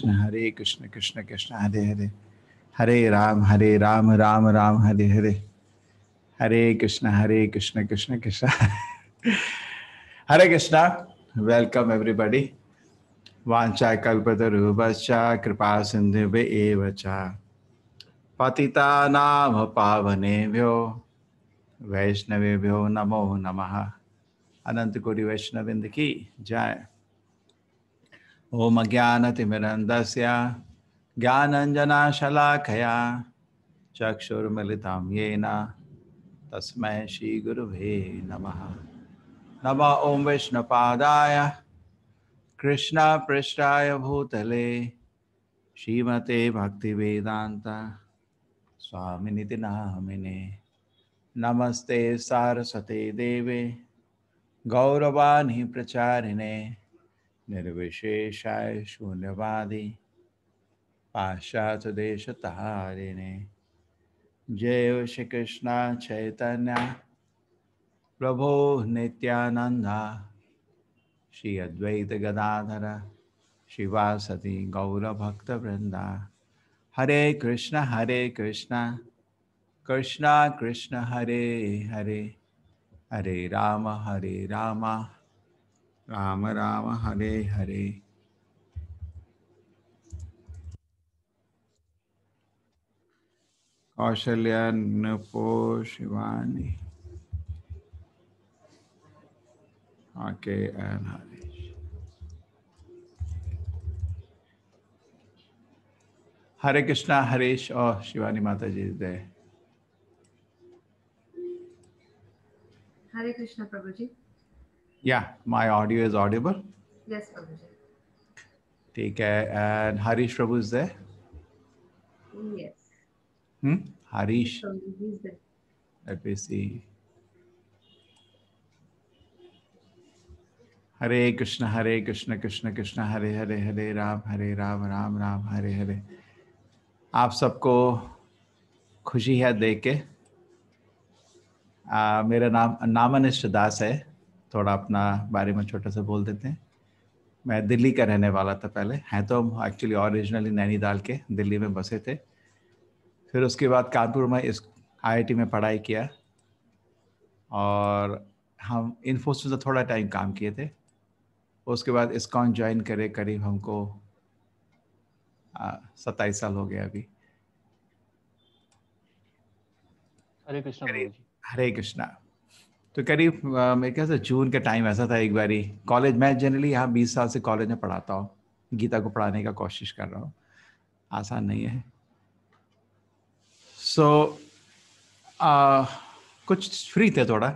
Krishna Hare Krishna Krishna Krishna Hare Hare Hare Ram Hare Ram Ram Ram Hare Hare Hare Krishna Hare Krishna Krishna Krishna Hare Krishna welcome everybody वाचा रूप कृपा सिंधु पतिता नाम पावनेभ्यो वैष्णवेभ्यो नमो नमः अनंत कोटि वैष्णविंद की जय ओम ज्ञानतिमिरन्दस्य ज्ञानंजनाशलाखया चक्षुर्मीता ये नस्म श्रीगुरुभे नम नम ओं विष्णुपादाय पृष्ठा भूतले श्रीमते भक्तिवेदान्त स्वामिनिति नामिने नमस्ते सारस्वते देवे गौरवाणी प्रचारिणे निर्विशेषाय शून्यवादी पाश्चातरिणे जय श्री कृष्ण चैतन्य प्रभो निनंद श्री अद्वैत गदाधर शिवासती गौरभक्तवृंदा हरे कृष्ण हरे कृष्ण कृष्ण कृष्ण हरे हरे हरे राम हरे राम, हरे राम राम राम हरे हरे कौशल्या नपो आके एन हरे हरे कृष्णा हरेश और शिवानी माता जी दे हरे कृष्णा प्रभु जी Yeah, my audio is audible. Yes, Prabhuji. Take care. And Harish Prabhu is there? Yes. Hmm? Harish. Let me see. हरे कृष्ण हरे कृष्ण कृष्ण कृष्ण हरे हरे हरे राम हरे राम राम राम हरे हरे आप सबको खुशी है देख के मेरा नाम नामनिष्ठ दास है थोड़ा अपना बारे में छोटा सा बोल देते हैं मैं दिल्ली का रहने वाला था पहले हैं तो हम एक्चुअली ओरिजिनली नैनीताल के दिल्ली में बसे थे फिर उसके बाद कानपुर में इस आई में पढ़ाई किया और हम इन्फोसिस से थोड़ा टाइम काम किए थे उसके बाद इसकॉन ज्वाइन करे करीब हमको सत्ताईस साल हो गया अभी हरे कृष्णा हरे कृष्णा तो करीब मेरे ख्याल से जून के टाइम ऐसा था एक बारी कॉलेज मैं जनरली यहाँ बीस साल से कॉलेज में पढ़ाता हूँ गीता को पढ़ाने का कोशिश कर रहा हूँ आसान नहीं है सो so, कुछ फ्री थे थोड़ा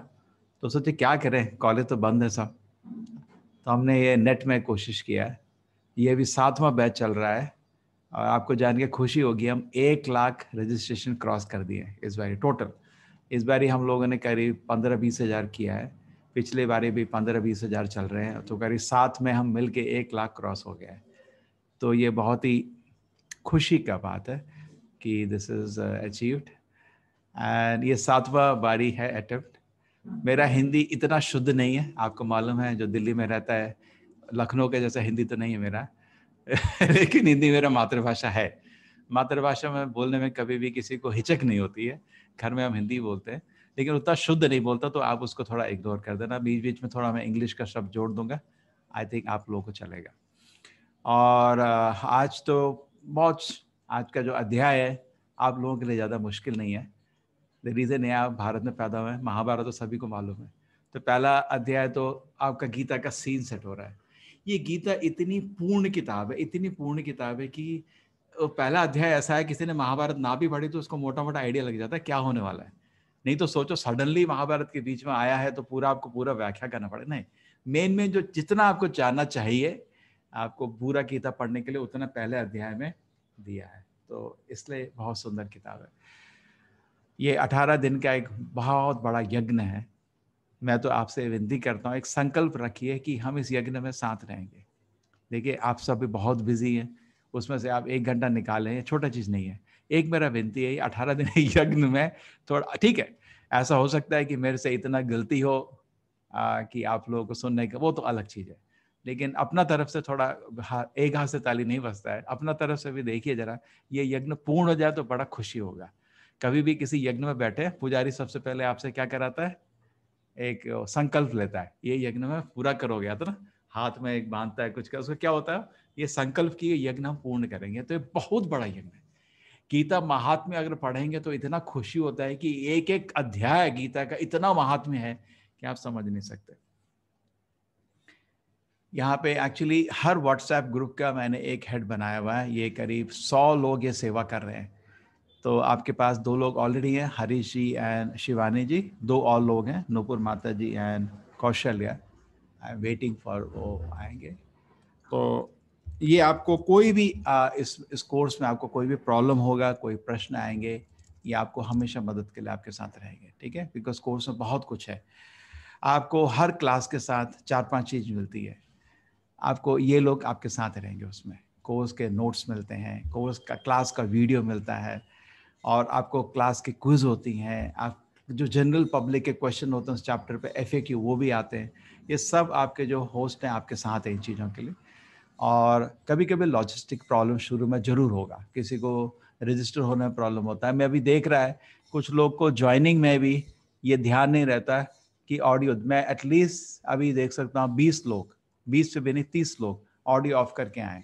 तो सोचे क्या करें कॉलेज तो बंद है सब तो हमने ये नेट में कोशिश किया है ये अभी सातवां बैच चल रहा है और आपको जान के खुशी होगी हम एक लाख रजिस्ट्रेशन क्रॉस कर दिए इस बार टोटल इस बारी हम लोगों ने करीब पंद्रह बीस हज़ार किया है पिछले बारी भी पंद्रह बीस हज़ार चल रहे हैं तो करीब साथ में हम मिल के एक लाख क्रॉस हो गया है तो ये बहुत ही खुशी का बात है कि दिस इज़ अचीव्ड एंड ये सातवा बारी है अटेम्प्ट मेरा हिंदी इतना शुद्ध नहीं है आपको मालूम है जो दिल्ली में रहता है लखनऊ के जैसा हिंदी तो नहीं है मेरा लेकिन हिंदी मेरा मातृभाषा है मातृभाषा में बोलने में कभी भी किसी को हिचक नहीं होती है घर में हम हिंदी बोलते हैं लेकिन उतना शुद्ध नहीं बोलता तो आप उसको थोड़ा इग्नोर कर देना बीच बीच में थोड़ा मैं इंग्लिश का शब्द जोड़ दूंगा आई थिंक आप लोगों को चलेगा और आज तो बहुत आज का जो अध्याय है आप लोगों के लिए ज़्यादा मुश्किल नहीं है द रीज़न है आप भारत में पैदा हुए हैं महाभारत तो सभी को मालूम है तो पहला अध्याय तो आपका गीता का सीन सेट हो रहा है ये गीता इतनी पूर्ण किताब है इतनी पूर्ण किताब है कि पहला अध्याय ऐसा है किसी ने महाभारत ना भी पढ़ी तो उसको मोटा मोटा आइडिया लग जाता है क्या होने वाला है नहीं तो सोचो सडनली महाभारत के बीच में आया है तो पूरा आपको पूरा व्याख्या करना पड़े नहीं मेन मेन जो जितना आपको जानना चाहिए आपको पूरा किताब पढ़ने के लिए उतना पहले अध्याय में दिया है तो इसलिए बहुत सुंदर किताब है ये अठारह दिन का एक बहुत बड़ा यज्ञ है मैं तो आपसे विनती करता हूँ एक संकल्प रखिए कि हम इस यज्ञ में साथ रहेंगे देखिए आप सब बहुत बिजी हैं उसमें से आप एक घंटा निकालें छोटा चीज़ नहीं है एक मेरा विनती है अठारह दिन यज्ञ में थोड़ा ठीक है ऐसा हो सकता है कि मेरे से इतना गलती हो आ, कि आप लोगों को सुनने का वो तो अलग चीज़ है लेकिन अपना तरफ से थोड़ा एक हाथ से ताली नहीं बजता है अपना तरफ से भी देखिए जरा ये यज्ञ पूर्ण हो जाए तो बड़ा खुशी होगा कभी भी किसी यज्ञ में बैठे पुजारी सबसे पहले आपसे क्या कराता है एक संकल्प लेता है ये यज्ञ में पूरा करोगे तो ना हाथ में एक बांधता है कुछ कर उसको क्या होता है ये संकल्प किए यज्ञ हम पूर्ण करेंगे तो ये बहुत बड़ा यज्ञ है गीता महात्म्य अगर पढ़ेंगे तो इतना खुशी होता है कि एक एक अध्याय गीता का इतना महात्म्य है कि आप समझ नहीं सकते यहाँ पे एक्चुअली हर व्हाट्सएप ग्रुप का मैंने एक हेड बनाया हुआ है ये करीब सौ लोग ये सेवा कर रहे हैं तो आपके पास दो लोग ऑलरेडी हैं हरीश जी एंड शिवानी जी दो और लोग हैं नूपुर माता ji and Kaushalya I am waiting for वो आएंगे तो ये आपको कोई भी आ, इस इस कोर्स में आपको कोई भी प्रॉब्लम होगा कोई प्रश्न आएंगे ये आपको हमेशा मदद के लिए आपके साथ रहेंगे ठीक है बिकॉज कोर्स में बहुत कुछ है आपको हर क्लास के साथ चार पांच चीज मिलती है आपको ये लोग आपके साथ रहेंगे उसमें कोर्स के नोट्स मिलते हैं कोर्स का क्लास का वीडियो मिलता है और आपको क्लास की क्विज होती हैं आप जो जनरल पब्लिक के क्वेश्चन होते हैं उस चैप्टर पे एफ वो भी आते हैं ये सब आपके जो होस्ट हैं आपके साथ हैं इन चीज़ों के लिए और कभी कभी लॉजिस्टिक प्रॉब्लम शुरू में ज़रूर होगा किसी को रजिस्टर होने में प्रॉब्लम होता है मैं अभी देख रहा है कुछ लोग को ज्वाइनिंग में भी ये ध्यान नहीं रहता कि ऑडियो मैं एटलीस्ट अभी देख सकता हूँ बीस लोग बीस से भी नहीं तीस लोग ऑडियो ऑफ करके आए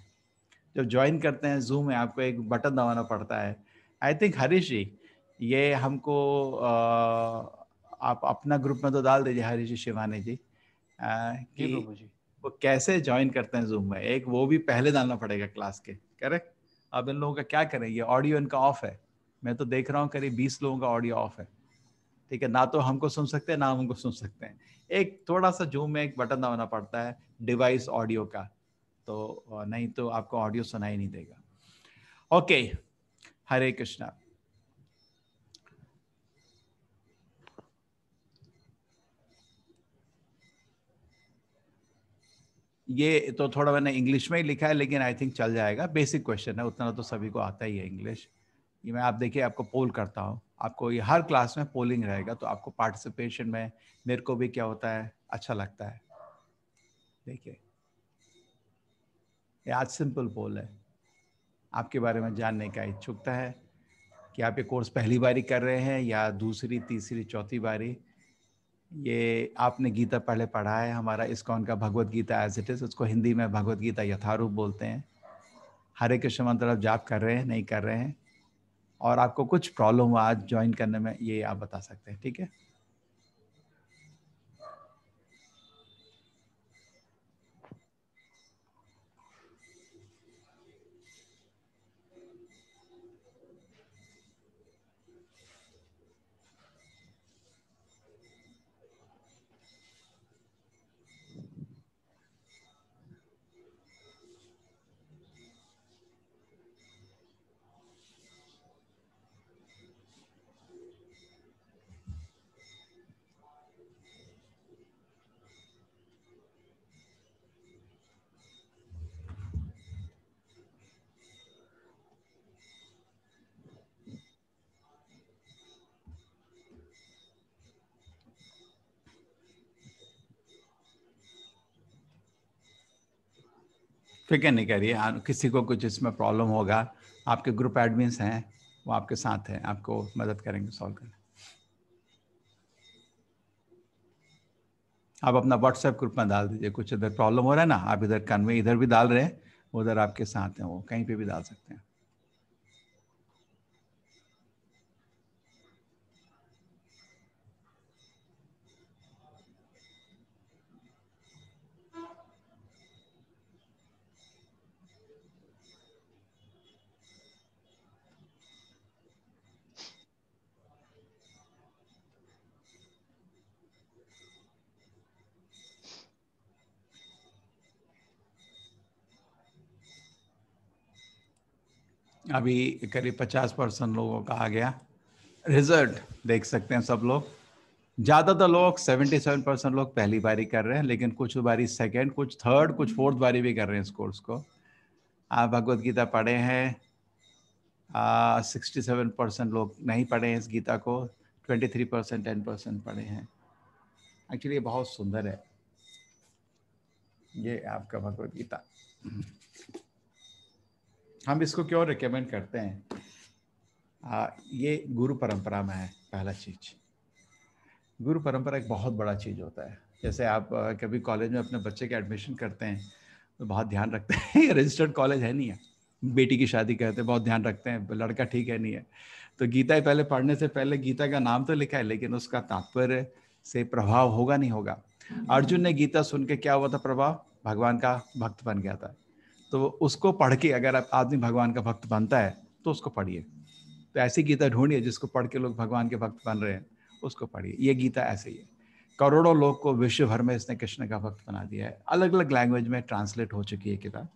जब ज्वाइन करते हैं जूम में आपको एक बटन दबाना पड़ता है आई थिंक हरीश जी ये हमको आ, आप अपना ग्रुप में तो डाल दीजिए हरीश जी शिवानी जी आ, कि जी वो कैसे ज्वाइन करते हैं जूम में एक वो भी पहले डालना पड़ेगा क्लास के करेक्ट अब इन लोगों का क्या करेंगे ऑडियो इनका ऑफ है मैं तो देख रहा हूँ करीब बीस लोगों का ऑडियो ऑफ है ठीक है ना तो हमको सुन सकते हैं ना उनको सुन सकते हैं एक थोड़ा सा जूम में एक बटन दबाना पड़ता है डिवाइस ऑडियो का तो नहीं तो आपको ऑडियो सुनाई नहीं देगा ओके हरे कृष्णा ये तो थोड़ा मैंने इंग्लिश में ही लिखा है लेकिन आई थिंक चल जाएगा बेसिक क्वेश्चन है उतना तो सभी को आता ही है इंग्लिश ये मैं आप देखिए आपको पोल करता हूँ आपको ये हर क्लास में पोलिंग रहेगा तो आपको पार्टिसिपेशन में मेरे को भी क्या होता है अच्छा लगता है देखिए ये आज सिंपल पोल है आपके बारे में जानने का इच्छुकता है कि आप ये कोर्स पहली बारी कर रहे हैं या दूसरी तीसरी चौथी बारी ये आपने गीता पहले पढ़ा है हमारा इसको का Bhagavad Gita as it is उसको हिंदी में भगवत गीता यथारूप बोलते हैं हरे कृष्ण मंत्र आप जाप कर रहे हैं नहीं कर रहे हैं और आपको कुछ प्रॉब्लम हुआ आज ज्वाइन करने में ये आप बता सकते हैं ठीक है फिक्र नहीं करिए किसी को कुछ इसमें प्रॉब्लम होगा आपके ग्रुप एडमिन्स हैं वो आपके साथ हैं आपको मदद करेंगे सॉल्व करने आप अपना व्हाट्सएप ग्रुप में डाल दीजिए कुछ इधर प्रॉब्लम हो रहा है ना आप इधर कन्वे इधर भी डाल रहे हैं उधर आपके साथ हैं वो कहीं पे भी डाल सकते हैं अभी करीब पचास परसेंट लोगों का आ गया रिजल्ट देख सकते हैं सब लोग ज़्यादातर लोग सेवेंटी सेवन परसेंट लोग पहली बारी कर रहे हैं लेकिन कुछ बारी सेकेंड कुछ थर्ड कुछ फोर्थ बारी भी कर रहे हैं इस कोर्स को आप भगवत गीता पढ़े हैं सिक्सटी सेवन परसेंट लोग नहीं पढ़े हैं इस गीता को twenty three percent ten percent पढ़े हैं एक्चुअली ये बहुत सुंदर है ये आपका भगवत गीता हम इसको क्यों रिकमेंड करते हैं आ, ये गुरु परंपरा में है पहला चीज गुरु परंपरा एक बहुत बड़ा चीज होता है जैसे आप कभी कॉलेज में अपने बच्चे के एडमिशन करते हैं तो बहुत ध्यान रखते हैं ये रजिस्टर्ड कॉलेज है नहीं है बेटी की शादी करते हैं बहुत ध्यान रखते हैं लड़का ठीक है नहीं है तो गीता ही पहले पढ़ने से पहले गीता का नाम तो लिखा है लेकिन उसका तात्पर्य से प्रभाव होगा नहीं होगा अर्जुन ने गीता सुन के क्या हुआ था प्रभाव भगवान का भक्त बन गया था तो उसको पढ़ के अगर आप आदमी भगवान का भक्त बनता है तो उसको पढ़िए तो ऐसी गीता ढूंढिए जिसको पढ़ के लोग भगवान के भक्त बन रहे हैं उसको पढ़िए ये गीता ऐसे ही है करोड़ों लोग को विश्व भर में इसने कृष्ण का भक्त बना दिया है अलग अलग लैंग्वेज में ट्रांसलेट हो चुकी है किताब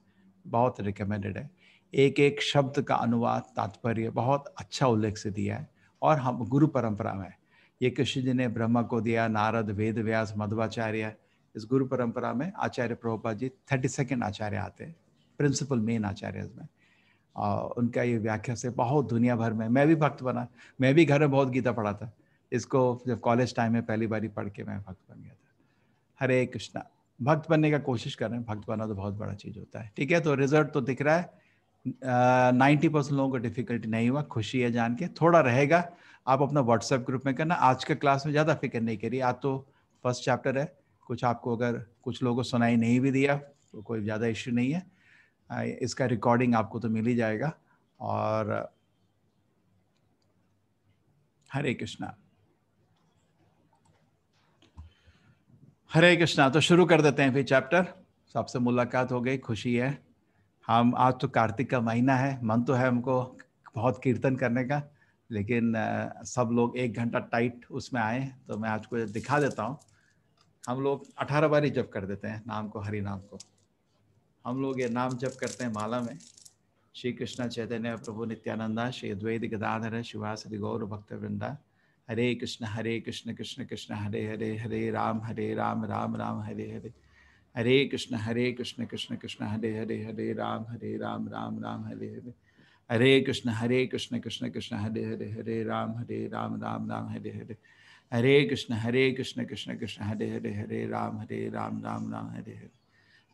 बहुत रिकमेंडेड है एक एक शब्द का अनुवाद तात्पर्य बहुत अच्छा उल्लेख से दिया है और हम गुरु परंपरा में ये कृष्ण जी ने ब्रह्म को दिया नारद वेद व्यास मध्वाचार्य इस गुरु परंपरा में आचार्य प्रभुपा जी थर्टी सेकेंड आचार्य आते हैं प्रिंसिपल मेन आचार्य में और उनका ये व्याख्या से बहुत दुनिया भर में मैं भी भक्त बना मैं भी घर में बहुत गीता पढ़ा था इसको जब कॉलेज टाइम में पहली बारी पढ़ के मैं भक्त बन गया था हरे कृष्णा भक्त बनने का कोशिश कर रहे हैं भक्त बनना तो बहुत बड़ा चीज़ होता है ठीक है तो रिजल्ट तो दिख रहा है नाइन्टी परसेंट लोगों को डिफिकल्टी नहीं हुआ खुशी है जान के थोड़ा रहेगा आप अपना व्हाट्सएप ग्रुप में करना आज के क्लास में ज़्यादा फिक्र नहीं करिए आज तो फर्स्ट चैप्टर है कुछ आपको अगर कुछ लोगों को सुनाई नहीं भी दिया तो कोई ज़्यादा इश्यू नहीं है इसका रिकॉर्डिंग आपको तो मिल ही जाएगा और हरे कृष्णा हरे कृष्णा तो शुरू कर देते हैं फिर चैप्टर सबसे मुलाकात हो गई खुशी है हम आज तो कार्तिक का महीना है मन तो है हमको बहुत कीर्तन करने का लेकिन सब लोग एक घंटा टाइट उसमें आए तो मैं आज को दिखा देता हूँ हम लोग अठारह बारी जब कर देते हैं नाम को हरी नाम को हम लोग ये नाम जप करते हैं माला में श्री कृष्ण चैतन्य प्रभु नित्यानंदा श्री अद्वैत गदाधर शिवासदि गौर भक्त वृंदा हरे कृष्ण हरे कृष्ण कृष्ण कृष्ण हरे हरे हरे राम हरे राम राम राम हरे हरे हरे कृष्ण हरे कृष्ण कृष्ण कृष्ण हरे हरे हरे राम हरे राम राम राम हरे हरे हरे कृष्ण हरे कृष्ण कृष्ण कृष्ण हरे हरे हरे राम हरे राम राम राम हरे हरे हरे कृष्ण हरे कृष्ण कृष्ण कृष्ण हरे हरे हरे राम हरे राम राम राम हरे हरे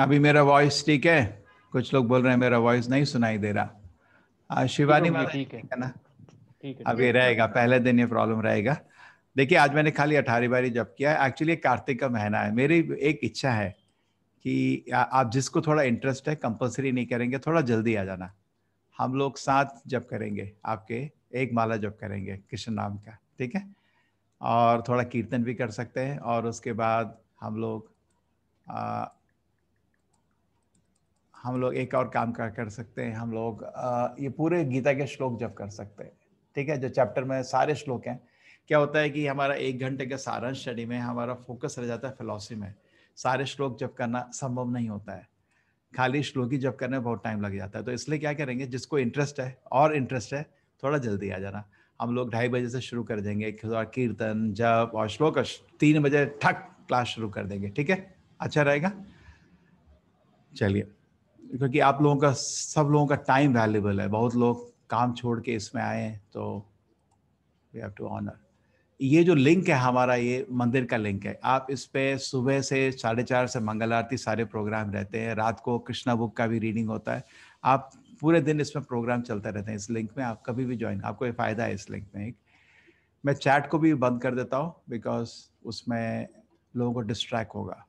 अभी मेरा वॉइस ठीक है कुछ लोग बोल रहे हैं मेरा वॉइस नहीं सुनाई दे रहा शिवानी ठीक है ना है अभी रहेगा पहले दिन ये प्रॉब्लम रहेगा देखिए आज मैंने खाली अठारह बारी जब किया है एक्चुअली कार्तिक का महीना है मेरी एक इच्छा है कि आप जिसको थोड़ा इंटरेस्ट है कंपलसरी नहीं करेंगे थोड़ा जल्दी आ जाना हम लोग साथ जब करेंगे आपके एक माला जब करेंगे कृष्ण नाम का ठीक है और थोड़ा कीर्तन भी कर सकते हैं और उसके बाद हम लोग हम लोग एक और काम कर कर सकते हैं हम लोग ये पूरे गीता के श्लोक जब कर सकते हैं ठीक है जो चैप्टर में सारे श्लोक हैं क्या होता है कि हमारा एक घंटे का सारण स्टडी में हमारा फोकस रह जाता है फिलोसफी में सारे श्लोक जब करना संभव नहीं होता है खाली श्लोक ही जब करने में बहुत टाइम लग जाता है तो इसलिए क्या करेंगे जिसको इंटरेस्ट है और इंटरेस्ट है थोड़ा जल्दी आ जाना हम लोग ढाई बजे से शुरू कर देंगे कीर्तन जब और श्लोक तीन बजे ठक क्लास शुरू कर देंगे ठीक है अच्छा रहेगा चलिए क्योंकि आप लोगों का सब लोगों का टाइम वैल्यूबल है बहुत लोग काम छोड़ के इसमें आए हैं तो वी हैव टू ऑनर ये जो लिंक है हमारा ये मंदिर का लिंक है आप इस पर सुबह से साढ़े चार से मंगल आरती सारे प्रोग्राम रहते हैं रात को कृष्णा बुक का भी रीडिंग होता है आप पूरे दिन इसमें प्रोग्राम चलते रहते हैं इस लिंक में आप कभी भी ज्वाइन आपको ये फ़ायदा है इस लिंक में एक मैं चैट को भी बंद कर देता हूँ बिकॉज उसमें लोगों को डिस्ट्रैक्ट होगा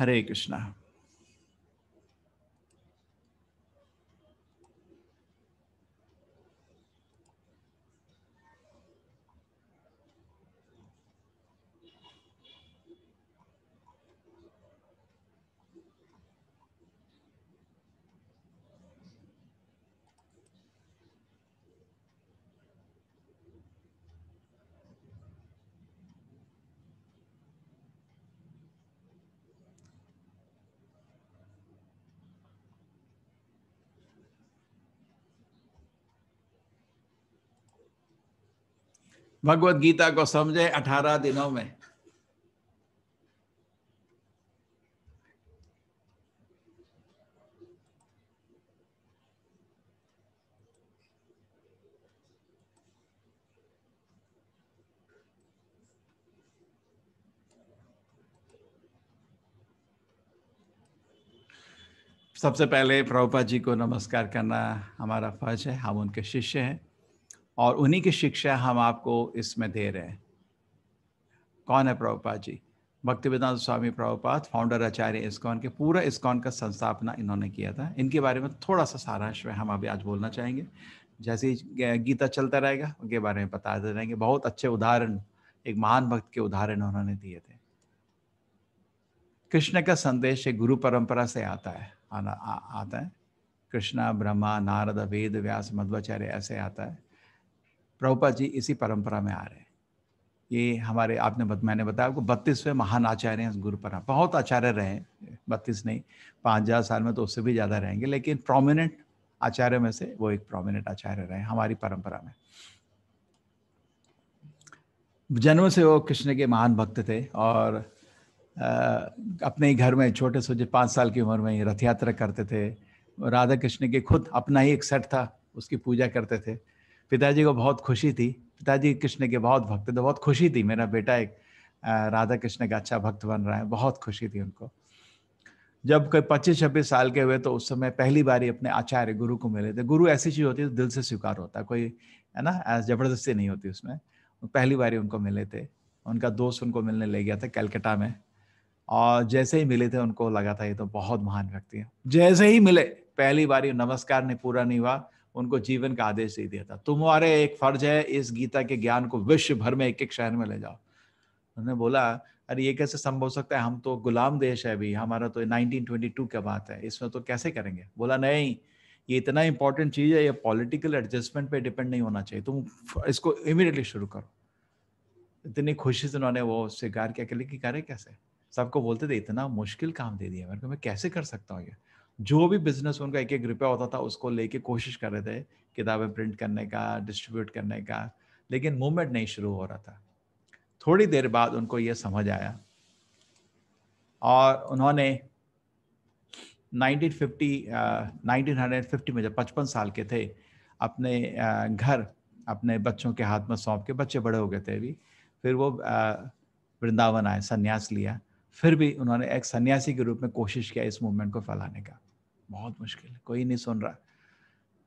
हरे कृष्णा भगवत गीता को समझे अठारह दिनों में सबसे पहले प्रभुपा जी को नमस्कार करना हमारा फर्ज है हम उनके शिष्य हैं और उन्हीं की शिक्षा हम आपको इसमें दे रहे हैं कौन है प्रभुपाद जी भक्ति वेदांत स्वामी प्रभुपाद फाउंडर आचार्य इस्कॉन के पूरा इस्कॉन का संस्थापना इन्होंने किया था इनके बारे में थोड़ा सा सारांश में हम अभी आज बोलना चाहेंगे जैसे ही गीता चलता रहेगा उनके बारे में बताते रहेंगे बहुत अच्छे उदाहरण एक महान भक्त के उदाहरण उन्होंने दिए थे कृष्ण का संदेश एक गुरु परंपरा से आता है आना, आ, आता है कृष्णा ब्रह्मा नारद वेद व्यास मध्वाचार्य ऐसे आता है प्रभुपा जी इसी परंपरा में आ रहे हैं ये हमारे आपने बत, मैंने बताया आपको बत्तीसवें महान आचार्य हैं गुरु परंपरा बहुत आचार्य रहे बत्तीस नहीं पाँच हज़ार साल में तो उससे भी ज़्यादा रहेंगे लेकिन प्रोमिनेंट आचार्य में से वो एक प्रोमिनेंट आचार्य रहे हमारी परंपरा में जन्म से वो कृष्ण के महान भक्त थे और आ, अपने ही घर में छोटे सोचे पाँच साल की उम्र में ही रथ यात्रा करते थे राधा कृष्ण के खुद अपना ही एक सेट था उसकी पूजा करते थे पिताजी को बहुत खुशी थी पिताजी कृष्ण के बहुत भक्त थे तो बहुत खुशी थी मेरा बेटा एक राधा कृष्ण का अच्छा भक्त बन रहा है बहुत खुशी थी उनको जब कोई पच्चीस छब्बीस साल के हुए तो उस समय पहली बार ही अपने आचार्य गुरु को मिले थे गुरु ऐसी चीज़ होती है दिल से स्वीकार होता कोई है ना जबरदस्ती नहीं होती उसमें पहली बार ही उनको मिले थे उनका दोस्त उनको मिलने ले गया था कलकत्ता में और जैसे ही मिले थे उनको लगा था ये तो बहुत महान व्यक्ति है जैसे ही मिले पहली बार नमस्कार नहीं पूरा नहीं हुआ उनको जीवन का आदेश दे दिया था तुम्हारे एक फर्ज है इस गीता के ज्ञान को विश्व भर में एक एक शहर में ले जाओ उन्होंने बोला अरे ये कैसे संभव सकता है हम तो गुलाम देश है अभी हमारा तो 1922 का बात है इसमें तो कैसे करेंगे बोला नहीं ये इतना इंपॉर्टेंट चीज़ है ये पॉलिटिकल एडजस्टमेंट पे डिपेंड नहीं होना चाहिए तुम इसको इमिडिएटली शुरू करो इतनी खुशी से उन्होंने वो स्वीकार किया कि करे कैसे सबको बोलते थे इतना मुश्किल काम दे दिया मेरे को मैं कैसे कर सकता हूँ ये जो भी बिजनेस उनका एक एक रुपया होता था उसको लेके कोशिश कर रहे थे किताबें प्रिंट करने का डिस्ट्रीब्यूट करने का लेकिन मूवमेंट नहीं शुरू हो रहा था थोड़ी देर बाद उनको ये समझ आया और उन्होंने 1950 1950 में जब पचपन साल के थे अपने घर अपने बच्चों के हाथ में सौंप के बच्चे बड़े हो गए थे अभी फिर वो वृंदावन आए संन्यास लिया फिर भी उन्होंने एक सन्यासी के रूप में कोशिश किया इस मूवमेंट को फैलाने का बहुत मुश्किल है कोई नहीं सुन रहा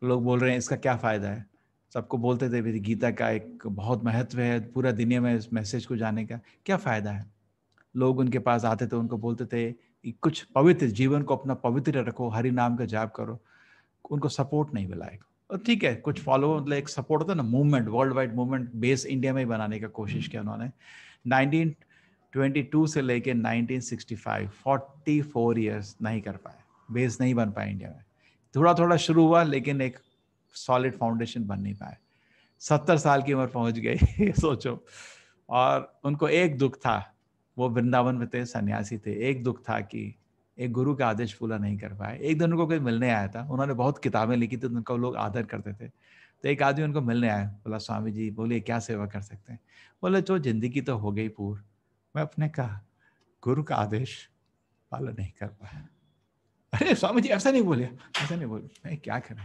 लोग बोल रहे हैं इसका क्या फ़ायदा है सबको बोलते थे मेरी गीता का एक बहुत महत्व है पूरा दुनिया में इस मैसेज को जाने का क्या फ़ायदा है लोग उनके पास आते थे उनको बोलते थे कुछ पवित्र जीवन को अपना पवित्र रखो हरि नाम का जाप करो उनको सपोर्ट नहीं मिला एक और ठीक है कुछ फॉलो मतलब एक सपोर्ट होता है ना movement worldwide movement base India में ही बनाने का कोशिश किया उन्होंने 1922 से लेके 1965 44 इयर्स नहीं कर पाए बेस नहीं बन पाया इंडिया में थोड़ा थोड़ा शुरू हुआ लेकिन एक सॉलिड फाउंडेशन बन नहीं पाया सत्तर साल की उम्र पहुंच गई सोचो और उनको एक दुख था वो वृंदावन में थे सन्यासी थे एक दुख था कि एक गुरु का आदेश पूरा नहीं कर पाए एक दिन उनको कोई मिलने आया था उन्होंने बहुत किताबें लिखी थी तो उनका लोग आदर करते थे तो एक आदमी उनको मिलने आया बोला स्वामी जी बोलिए क्या सेवा कर सकते हैं बोले जो तो जिंदगी तो हो गई पूर मैं अपने कहा गुरु का आदेश पालन नहीं कर पाया अरे स्वामी जी ऐसा नहीं बोले ऐसा नहीं बोले नहीं क्या करें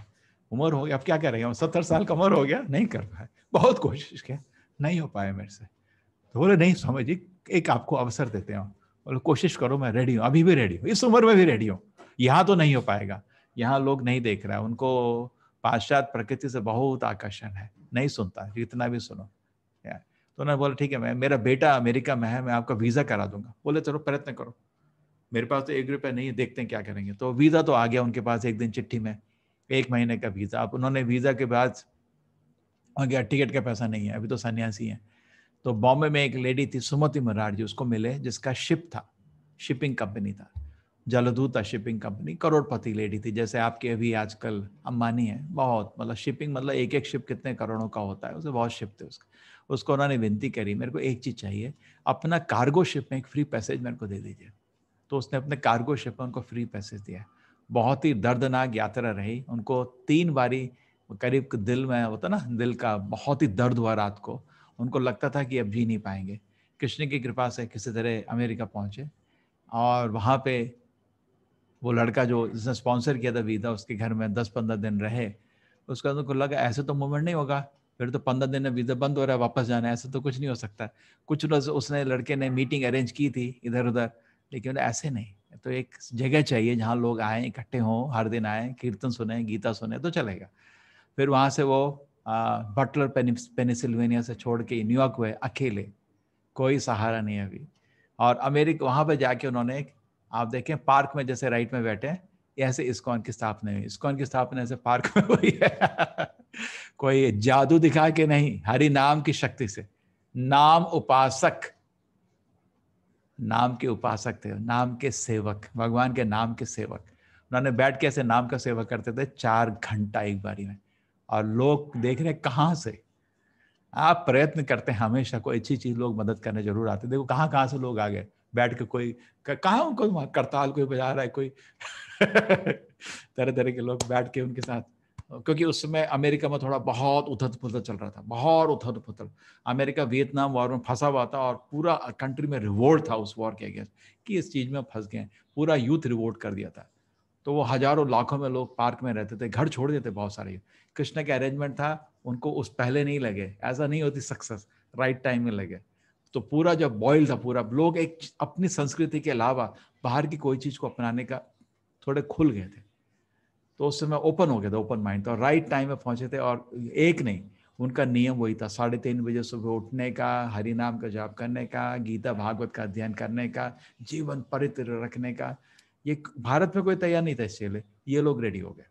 उम्र हो गया अब क्या हम सत्तर साल का उम्र हो गया नहीं कर पाए बहुत कोशिश किया नहीं हो पाया मेरे से तो बोले नहीं स्वामी जी एक आपको अवसर देते हैं बोले कोशिश करो मैं रेडी हूँ अभी भी रेडी हूँ इस उम्र में भी रेडी हूँ यहाँ तो नहीं हो पाएगा यहाँ लोग नहीं देख रहा है उनको पाश्चात प्रकृति से बहुत आकर्षण है नहीं सुनता जितना भी सुनो तो उन्होंने बोला ठीक है मैं मेरा बेटा अमेरिका में है मैं आपका वीज़ा करा दूंगा बोले चलो प्रयत्न करो मेरे पास तो एक रुपया नहीं है देखते हैं क्या करेंगे तो वीज़ा तो आ गया उनके पास एक दिन चिट्ठी में एक महीने का वीज़ा अब उन्होंने वीज़ा के बाद आ गया टिकट का पैसा नहीं है अभी तो सन्यासी हैं तो बॉम्बे में एक लेडी थी सुमति मरार जी उसको मिले जिसका शिप था शिपिंग कंपनी था जलदूता शिपिंग कंपनी करोड़पति लेडी थी जैसे आपके अभी आजकल अम्बानी है बहुत मतलब शिपिंग मतलब एक एक शिप कितने करोड़ों का होता है उसे बहुत शिप थे उसका उसको उन्होंने विनती करी मेरे को एक चीज़ चाहिए अपना कार्गो शिप में एक फ्री पैसेज मेरे को दे दीजिए तो उसने अपने कार्गो शिप में उनको फ्री पैसेज दिया बहुत ही दर्दनाक यात्रा रही उनको तीन बारी करीब दिल में होता ना दिल का बहुत ही दर्द हुआ रात को उनको लगता था कि अब जी नहीं पाएंगे कृष्ण की कृपा से किसी तरह अमेरिका पहुँचे और वहाँ पे वो लड़का जो जिसने स्पॉन्सर किया था वीदा उसके घर में दस पंद्रह दिन रहे उसका उनको लगा ऐसे तो मूवमेंट नहीं होगा फिर तो पंद्रह दिन में वीज़ा बंद हो रहा है वापस जाना है ऐसा तो कुछ नहीं हो सकता कुछ रोज उसने लड़के ने मीटिंग अरेंज की थी इधर उधर लेकिन मतलब ऐसे नहीं तो एक जगह चाहिए जहाँ लोग आए इकट्ठे हों हर दिन आए कीर्तन सुने गीता सुने तो चलेगा फिर वहाँ से वो बटलर पेनिसिल्वेनिया से छोड़ के न्यूयॉर्क हुए अकेले कोई सहारा नहीं अभी और अमेरिका वहाँ पर जाके उन्होंने आप देखें पार्क में जैसे राइट में बैठे ऐसे इस्कॉन की स्थापना हुई इस्कॉन की स्थापना ऐसे पार्क में हुई है कोई जादू दिखा के नहीं हरि नाम की शक्ति से नाम उपासक नाम के उपासक थे नाम के सेवक भगवान के नाम के सेवक उन्होंने बैठ के ऐसे नाम का सेवक करते थे चार घंटा एक बारी में और लोग देख रहे कहाँ से आप प्रयत्न करते हैं हमेशा कोई अच्छी चीज लोग मदद करने जरूर आते देखो कहाँ कहाँ से लोग आ गए बैठ के कोई कहाँ कोई करताल कोई बजा रहा है कोई तरह तरह के लोग बैठ के उनके साथ क्योंकि उस समय अमेरिका में थोड़ा बहुत उथल पुथल चल रहा था बहुत उथल पुथल अमेरिका वियतनाम वॉर में फंसा हुआ था और पूरा कंट्री में रिवोल्ट था उस वॉर के अगेंस्ट कि इस चीज़ में फंस गए पूरा यूथ रिवोल्ट कर दिया था तो वो हजारों लाखों में लोग पार्क में रहते थे घर छोड़ देते बहुत सारे कृष्णा का अरेंजमेंट था उनको उस पहले नहीं लगे ऐसा नहीं होती सक्सेस राइट टाइम में लगे तो पूरा जब बॉयल था पूरा लोग एक अपनी संस्कृति के अलावा बाहर की कोई चीज़ को अपनाने का थोड़े खुल गए थे तो उस समय ओपन हो गया था ओपन माइंड था और राइट टाइम में पहुंचे थे और एक नहीं उनका नियम वही था साढ़े तीन बजे सुबह उठने का हरि नाम का जाप करने का गीता भागवत का अध्ययन करने का जीवन परित्र रखने का ये भारत में कोई तैयार नहीं था इसके लिए ये लोग रेडी हो गए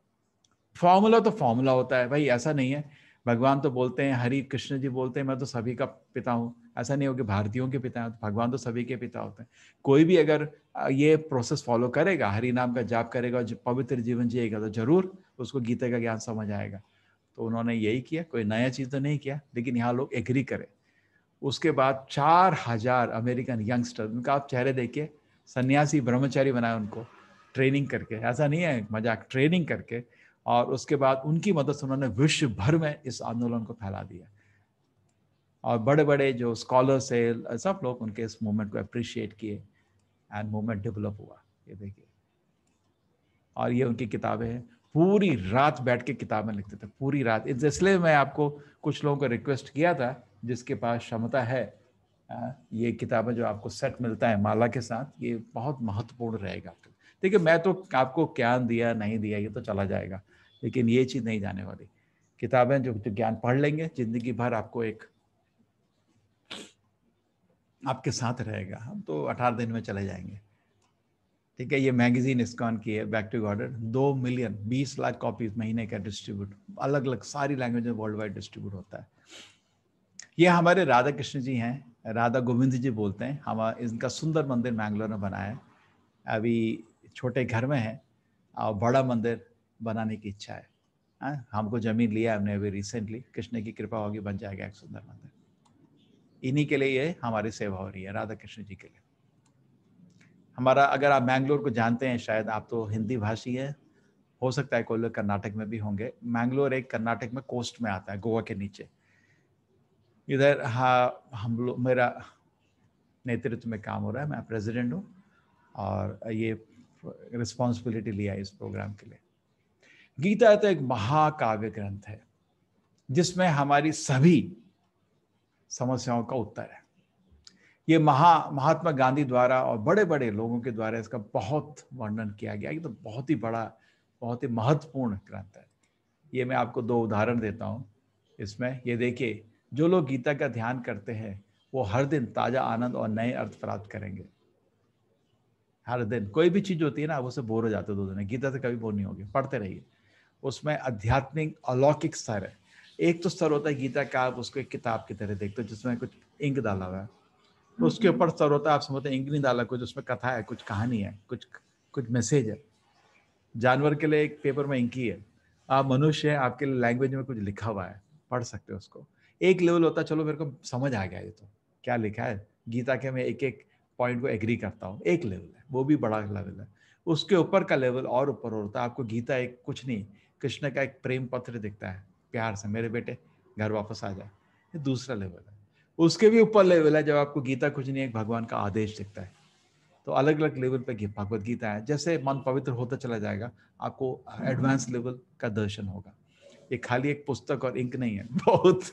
फॉर्मूला तो फॉर्मूला होता है भाई ऐसा नहीं है भगवान तो बोलते हैं हरि कृष्ण जी बोलते हैं मैं तो सभी का पिता हूँ ऐसा नहीं हो कि भारतीयों के पिता हैं तो भगवान तो सभी के पिता होते हैं कोई भी अगर ये प्रोसेस फॉलो करेगा हरि नाम का जाप करेगा और पवित्र जीवन जिएगा तो जरूर उसको गीता का ज्ञान समझ आएगा तो उन्होंने यही किया कोई नया चीज़ तो नहीं किया लेकिन यहाँ लोग एग्री करें उसके बाद चार हजार अमेरिकन यंगस्टर उनका आप चेहरे देखिए सन्यासी ब्रह्मचारी बनाए उनको ट्रेनिंग करके ऐसा नहीं है मजाक ट्रेनिंग करके और उसके बाद उनकी मदद से उन्होंने विश्व भर में इस आंदोलन को फैला दिया और बड़े बड़े जो स्कॉलर्स है सब लोग उनके इस मूवमेंट को अप्रिशिएट किए एंड मूवमेंट डेवलप हुआ ये देखिए और ये उनकी किताबें हैं पूरी रात बैठ के किताबें लिखते थे पूरी रात इसलिए मैं आपको कुछ लोगों को रिक्वेस्ट किया था जिसके पास क्षमता है ये किताबें जो आपको सेट मिलता है माला के साथ ये बहुत महत्वपूर्ण रहेगा देखिए मैं तो आपको ज्ञान दिया नहीं दिया ये तो चला जाएगा लेकिन ये चीज़ नहीं जाने वाली किताबें जो जो ज्ञान पढ़ लेंगे जिंदगी भर आपको एक आपके साथ रहेगा हम तो अठारह दिन में चले जाएंगे ठीक है ये मैगजीन इस्कॉन की है बैक टू गॉर्डर दो मिलियन बीस लाख कॉपीज महीने का डिस्ट्रीब्यूट अलग अलग सारी लैंग्वेज में वर्ल्ड वाइड डिस्ट्रीब्यूट होता है ये हमारे राधा कृष्ण जी हैं राधा गोविंद जी बोलते हैं हम इनका सुंदर मंदिर मैंगलोर में बनाया है अभी छोटे घर में है और बड़ा मंदिर बनाने की इच्छा है आ, हाँ, हमको जमीन लिया हमने अभी रिसेंटली कृष्ण की कृपा होगी बन जाएगा एक सुंदर मंदिर इन्हीं के लिए ये हमारी सेवा हो रही है राधा कृष्ण जी के लिए हमारा अगर आप मैंगलोर को जानते हैं शायद आप तो हिंदी भाषी हैं हो सकता है कोई लोग कर्नाटक में भी होंगे मैंगलोर एक कर्नाटक में कोस्ट में आता है गोवा के नीचे इधर हाँ हम लोग मेरा नेतृत्व में काम हो रहा है मैं प्रेसिडेंट हूँ और ये रिस्पॉन्सिबिलिटी लिया है इस प्रोग्राम के लिए गीता तो एक महाकाव्य ग्रंथ है जिसमें हमारी सभी समस्याओं का उत्तर है ये महा महात्मा गांधी द्वारा और बड़े बड़े लोगों के द्वारा इसका बहुत वर्णन किया गया ये तो बहुत ही बड़ा बहुत ही महत्वपूर्ण ग्रंथ है ये मैं आपको दो उदाहरण देता हूँ इसमें ये देखिए जो लोग गीता का ध्यान करते हैं वो हर दिन ताज़ा आनंद और नए अर्थ प्राप्त करेंगे हर दिन कोई भी चीज़ होती है ना आप उसे बोर हो जाते हो दो दिन गीता से कभी बोर नहीं होगी पढ़ते रहिए उसमें आध्यात्मिक अलौकिक स्तर है एक तो स्तर होता है गीता का आप उसको एक किताब की तरह देखते हो जिसमें कुछ इंक डाला हुआ है तो उसके ऊपर स्तर होता है आप समझते इंक नहीं डाला कुछ उसमें कथा है कुछ कहानी है कुछ कुछ मैसेज है जानवर के लिए एक पेपर में इंक ही है आप मनुष्य है आपके लिए लैंग्वेज में कुछ लिखा हुआ है पढ़ सकते हो उसको एक लेवल होता है चलो मेरे को समझ आ गया ये तो क्या लिखा है गीता के मैं एक एक पॉइंट को एग्री करता हूँ एक लेवल है वो भी बड़ा लेवल है उसके ऊपर का लेवल और ऊपर होता है आपको गीता एक कुछ नहीं कृष्ण का एक प्रेम पत्र दिखता है प्यार से मेरे बेटे घर वापस आ जाए ये दूसरा लेवल है उसके भी ऊपर लेवल है जब आपको गीता कुछ नहीं है भगवान का आदेश दिखता है तो अलग अलग लेवल पे भगवत गीता है जैसे मन पवित्र होता चला जाएगा आपको एडवांस लेवल का दर्शन होगा ये खाली एक पुस्तक और इंक नहीं है बहुत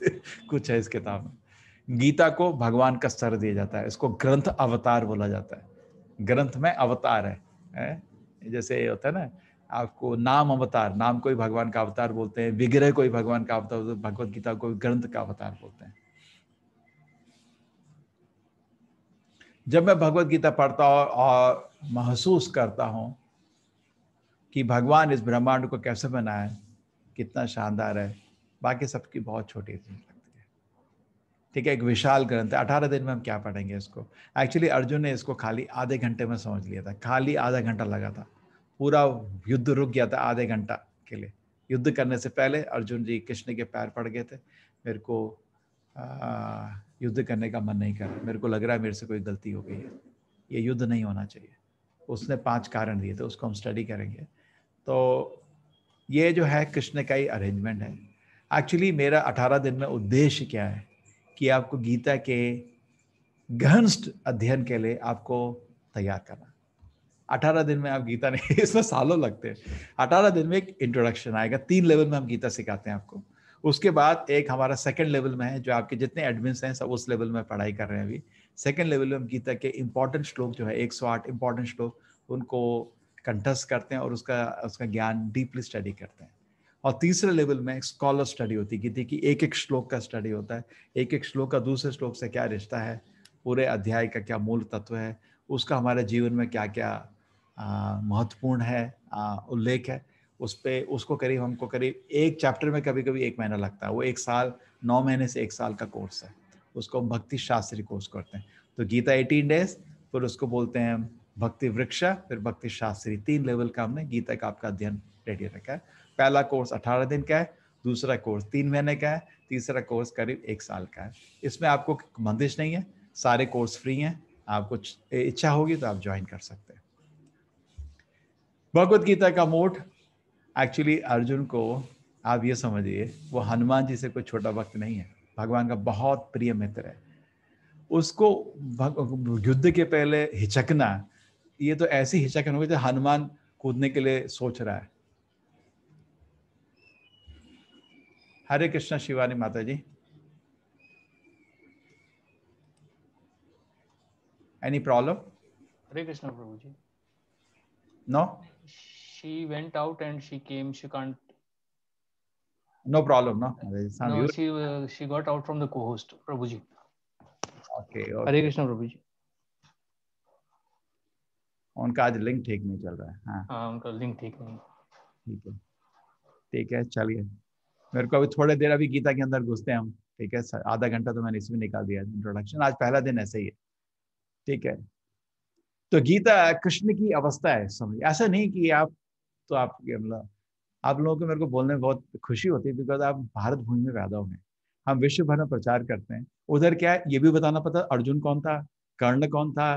कुछ है इस किताब में गीता को भगवान का स्तर दिया जाता है इसको ग्रंथ अवतार बोला जाता है ग्रंथ में अवतार है, है? जैसे ये होता है ना आपको नाम अवतार नाम कोई भगवान का अवतार बोलते हैं विग्रह कोई भगवान का अवतार भगवत गीता को ग्रंथ का अवतार बोलते हैं जब मैं भगवत गीता पढ़ता हूँ और महसूस करता हूं कि भगवान इस ब्रह्मांड को कैसे बनाए कितना शानदार है बाकी सबकी बहुत छोटी चीज लगती है ठीक है एक विशाल ग्रंथ है अठारह दिन में हम क्या पढ़ेंगे इसको एक्चुअली अर्जुन ने इसको खाली आधे घंटे में समझ लिया था खाली आधा घंटा लगा था पूरा युद्ध रुक गया था आधे घंटा के लिए युद्ध करने से पहले अर्जुन जी कृष्ण के पैर पड़ गए थे मेरे को आ, युद्ध करने का मन नहीं कर रहा मेरे को लग रहा है मेरे से कोई गलती हो गई है ये युद्ध नहीं होना चाहिए उसने पांच कारण दिए थे उसको हम स्टडी करेंगे तो ये जो है कृष्ण का ही अरेंजमेंट है एक्चुअली मेरा अठारह दिन में उद्देश्य क्या है कि आपको गीता के घनिष्ठ अध्ययन के लिए आपको तैयार करना अठारह दिन में आप गीता नहीं इसमें सालों लगते हैं अठारह दिन में एक इंट्रोडक्शन आएगा तीन लेवल में हम गीता सिखाते हैं आपको उसके बाद एक हमारा सेकंड लेवल में है जो आपके जितने एडमिन्स हैं सब उस लेवल में पढ़ाई कर रहे हैं अभी सेकंड लेवल में हम गीता के इंपॉर्टेंट श्लोक जो है एक सौ आठ इंपॉर्टेंट श्लोक उनको कंठस्थ करते हैं और उसका उसका ज्ञान डीपली स्टडी करते हैं और तीसरे लेवल में एक स्कॉलर स्टडी होती है गीता की एक एक श्लोक का स्टडी होता है एक एक श्लोक का दूसरे श्लोक से क्या रिश्ता है पूरे अध्याय का क्या मूल तत्व है उसका हमारे जीवन में क्या क्या महत्वपूर्ण है उल्लेख है उस पर उसको करीब हमको करीब एक चैप्टर में कभी कभी एक महीना लगता है वो एक साल नौ महीने से एक साल का कोर्स है उसको हम भक्ति शास्त्री कोर्स करते हैं तो गीता एटीन डेज फिर उसको बोलते हैं भक्ति वृक्षा फिर भक्ति शास्त्री तीन लेवल का हमने गीता का आपका अध्ययन रेडी रखा है पहला कोर्स अठारह दिन का है दूसरा कोर्स तीन महीने का है तीसरा कोर्स करीब एक साल का है इसमें आपको बंदिश नहीं है सारे कोर्स फ्री हैं आपको इच्छा होगी तो आप ज्वाइन कर सकते हैं भगवत गीता का मोठ एक्चुअली अर्जुन को आप ये समझिए वो हनुमान जी से कोई छोटा भक्त नहीं है भगवान का बहुत प्रिय मित्र है उसको युद्ध के पहले हिचकना ये तो ऐसी हिचकन होगी जो हनुमान कूदने के लिए सोच रहा है हरे कृष्णा शिवानी माता ji any problem Hare Krishna Prabhu ji no no? she went out and she came. She can't. No problem. No. no she uh, she got out from the co-host, Prabhuji. Okay, okay. Hare Krishna Prabhu उनका आज लिंक ठीक नहीं चल रहा है हाँ, हाँ उनका लिंक ठीक नहीं ठीक है ठीक है चलिए मेरे को अभी थोड़े देर अभी गीता के अंदर घुसते हैं हम ठीक है आधा घंटा तो मैंने इसमें निकाल दिया इंट्रोडक्शन आज पहला दिन ऐसे ही है ठीक है तो गीता कृष्ण की अवस्था है समझ ऐसा नहीं कि आप तो आपके मतलब आप लोगों को मेरे को बोलने में बहुत खुशी होती है बिकॉज आप भारत भूमि में पैदा हुए हम विश्व भर में प्रचार करते हैं उधर क्या है ये भी बताना पता अर्जुन कौन था कर्ण कौन था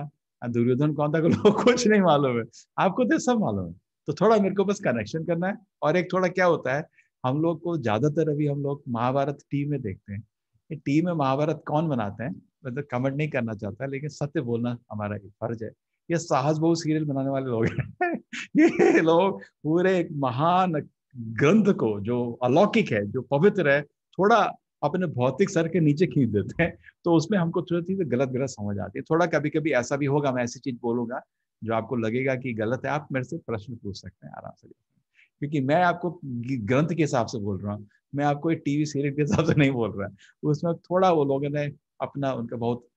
दुर्योधन कौन था लोग कुछ नहीं मालूम है आपको तो सब मालूम है तो थोड़ा मेरे को बस कनेक्शन करना है और एक थोड़ा क्या होता है हम लोग को ज्यादातर अभी हम लोग महाभारत टी में देखते हैं ये टी में महाभारत कौन बनाते हैं मतलब कमेंट नहीं करना चाहता लेकिन सत्य बोलना हमारा एक फर्ज है ये साहस बहु सीरियल बनाने वाले लोग हैं ये लोग पूरे एक महान ग्रंथ को जो अलौकिक है जो पवित्र है थोड़ा अपने भौतिक सर के नीचे खींच देते हैं तो उसमें हमको थोड़ी चीज तो गलत गलत समझ आती है थोड़ा कभी कभी ऐसा भी होगा मैं ऐसी चीज बोलूंगा जो आपको लगेगा कि गलत है आप मेरे से प्रश्न पूछ सकते हैं आराम से क्योंकि मैं आपको ग्रंथ के हिसाब से बोल रहा हूँ मैं आपको टीवी सीरियल के हिसाब से नहीं बोल रहा उसमें थोड़ा वो लोगों ने अपना उनका बहुत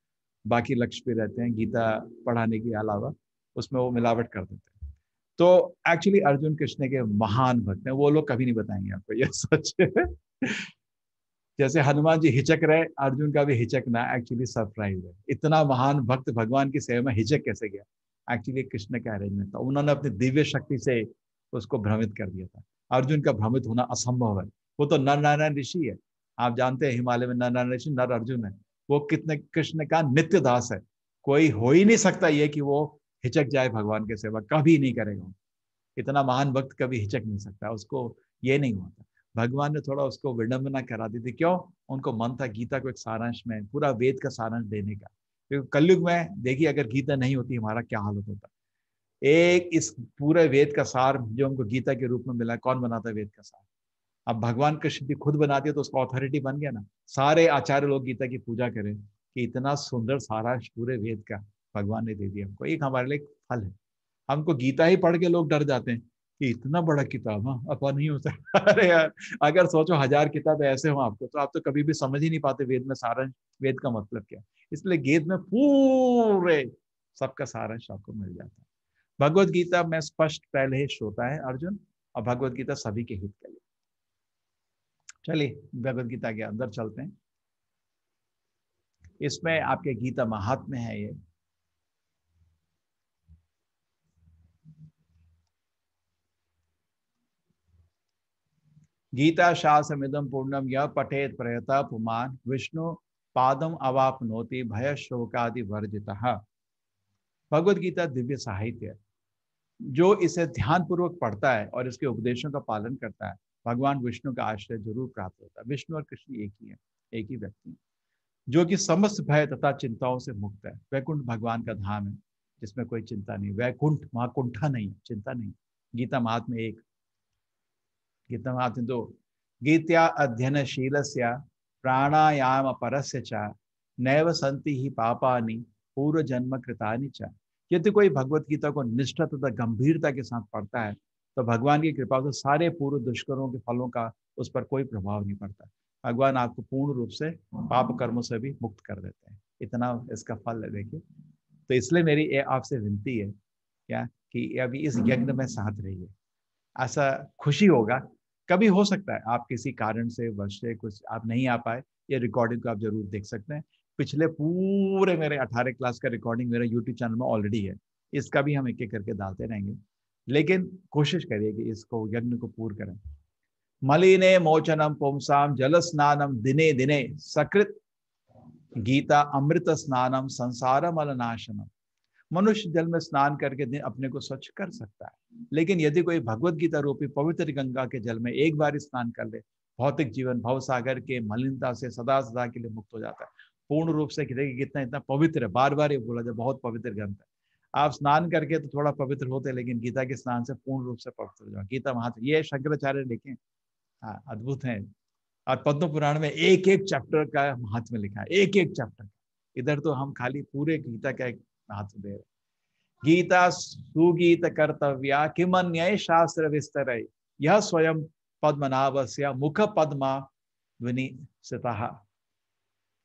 बाकी लक्ष्य पे रहते हैं गीता पढ़ाने के अलावा उसमें वो मिलावट कर देते हैं तो एक्चुअली अर्जुन कृष्ण के महान भक्त हैं वो लोग कभी नहीं बताएंगे आपको ये सच जैसे हनुमान जी हिचक रहे अर्जुन का भी हिचक ना एक्चुअली सरप्राइज है इतना महान भक्त भगवान की सेवा में हिचक कैसे गया एक्चुअली कृष्ण का अरेंजमेंट था उन्होंने अपनी दिव्य शक्ति से उसको भ्रमित कर दिया था अर्जुन का भ्रमित होना असंभव है वो तो नर नारायण ऋषि है आप जानते हैं हिमालय में नर नारायण ऋषि नर अर्जुन है वो कितने कृष्ण का नित्य दास है कोई हो ही नहीं सकता ये कि वो हिचक जाए भगवान के सेवा कभी नहीं करेगा इतना महान भक्त कभी हिचक नहीं सकता उसको ये नहीं होता भगवान ने थोड़ा उसको विडंबना करा दी थी क्यों उनको मन था गीता को एक सारांश में पूरा वेद का सारांश देने का क्योंकि तो कलयुग में देखिए अगर गीता नहीं होती हमारा क्या हालत होता एक इस पूरे वेद का सार जो हमको गीता के रूप में मिला कौन बनाता है वेद का सार अब भगवान कृष्ण जी खुद बनाती है तो उसका ऑथोरिटी बन गया ना सारे आचार्य लोग गीता की पूजा करें कि इतना सुंदर सारांश पूरे वेद का भगवान ने दे दिया हमको एक हमारे लिए फल है हमको गीता ही पढ़ के लोग डर जाते हैं कि इतना बड़ा किताब हाँ अपन नहीं हो सकता अरे यार अगर सोचो हजार किताब ऐसे हो आपको तो आप तो कभी भी समझ ही नहीं पाते वेद में सारांश वेद का मतलब क्या इसलिए गेद में पूरे सबका सारांश आपको मिल जाता है भगवदगीता में स्पष्ट पहले ही श्रोता है अर्जुन और भगवदगीता सभी के हित के लिए चलिए भगवद गीता के अंदर चलते हैं इसमें आपके गीता महात्म्य है ये गीता शास्त्रमिदम पूर्णम यह पठेत प्रयत पुमान विष्णु पादम अवाप नोति भय शोकादि वर्जित भगवद गीता दिव्य साहित्य जो इसे ध्यान पूर्वक पढ़ता है और इसके उपदेशों का पालन करता है भगवान विष्णु का आश्रय जरूर प्राप्त होता है विष्णु और कृष्ण एक ही है एक ही व्यक्ति है जो कि समस्त भय तथा चिंताओं से मुक्त है वैकुंठ भगवान का धाम है जिसमें कोई चिंता नहीं वैकुंठ महाकुंठा नहीं चिंता नहीं गीता महात्म एक गीता महात्म दो गीता अध्ययन शील प्राणायाम परस्य च नैव संति ही पापा पूर्व जन्म कृतानी च यदि कोई भगवत गीता को निष्ठा तथा गंभीरता के साथ पढ़ता है तो भगवान की कृपा से सारे पूर्व दुष्कर्मों के फलों का उस पर कोई प्रभाव नहीं पड़ता भगवान आपको पूर्ण रूप से पाप कर्मों से भी मुक्त कर देते हैं इतना इसका फल है देखिए तो इसलिए मेरी ये आपसे विनती है क्या कि अभी इस यज्ञ में साथ रहिए ऐसा खुशी होगा कभी हो सकता है आप किसी कारण से वर्ष से कुछ आप नहीं आ पाए ये रिकॉर्डिंग को आप जरूर देख सकते हैं पिछले पूरे मेरे अठारह क्लास का रिकॉर्डिंग मेरा यूट्यूब चैनल में ऑलरेडी है इसका भी हम एक एक करके डालते रहेंगे लेकिन कोशिश करिए कि इसको यज्ञ को पूर्ण करें मलिने मोचनम पुमसाम जल स्नानम दिने दिने सकृत गीता अमृत स्नानम संसार मलनाशनम मनुष्य जल में स्नान करके दिन अपने को स्वच्छ कर सकता है लेकिन यदि कोई भगवत गीता रूपी पवित्र गंगा के जल में एक बार स्नान कर ले भौतिक जीवन भव सागर के मलिनता से सदा सदा के लिए मुक्त हो जाता है पूर्ण रूप से कितने कितना इतना पवित्र है बार बार ये बोला जाए बहुत पवित्र ग्रंथ है आप स्नान करके तो थोड़ा पवित्र होते लेकिन गीता के स्नान से पूर्ण रूप से पवित्र हो जाओ गीता महात्म ये शंकराचार्य लिखे हाँ अद्भुत है और पद्म पुराण में एक एक चैप्टर का महात्म लिखा है एक एक चैप्टर इधर तो हम खाली पूरे गीता का एक महत्व दे रहे गीता सुगीत कर्तव्य किम अन्य शास्त्र विस्तर यह स्वयं पद्मनाभ से मुख पद्मा ध्वनि सिता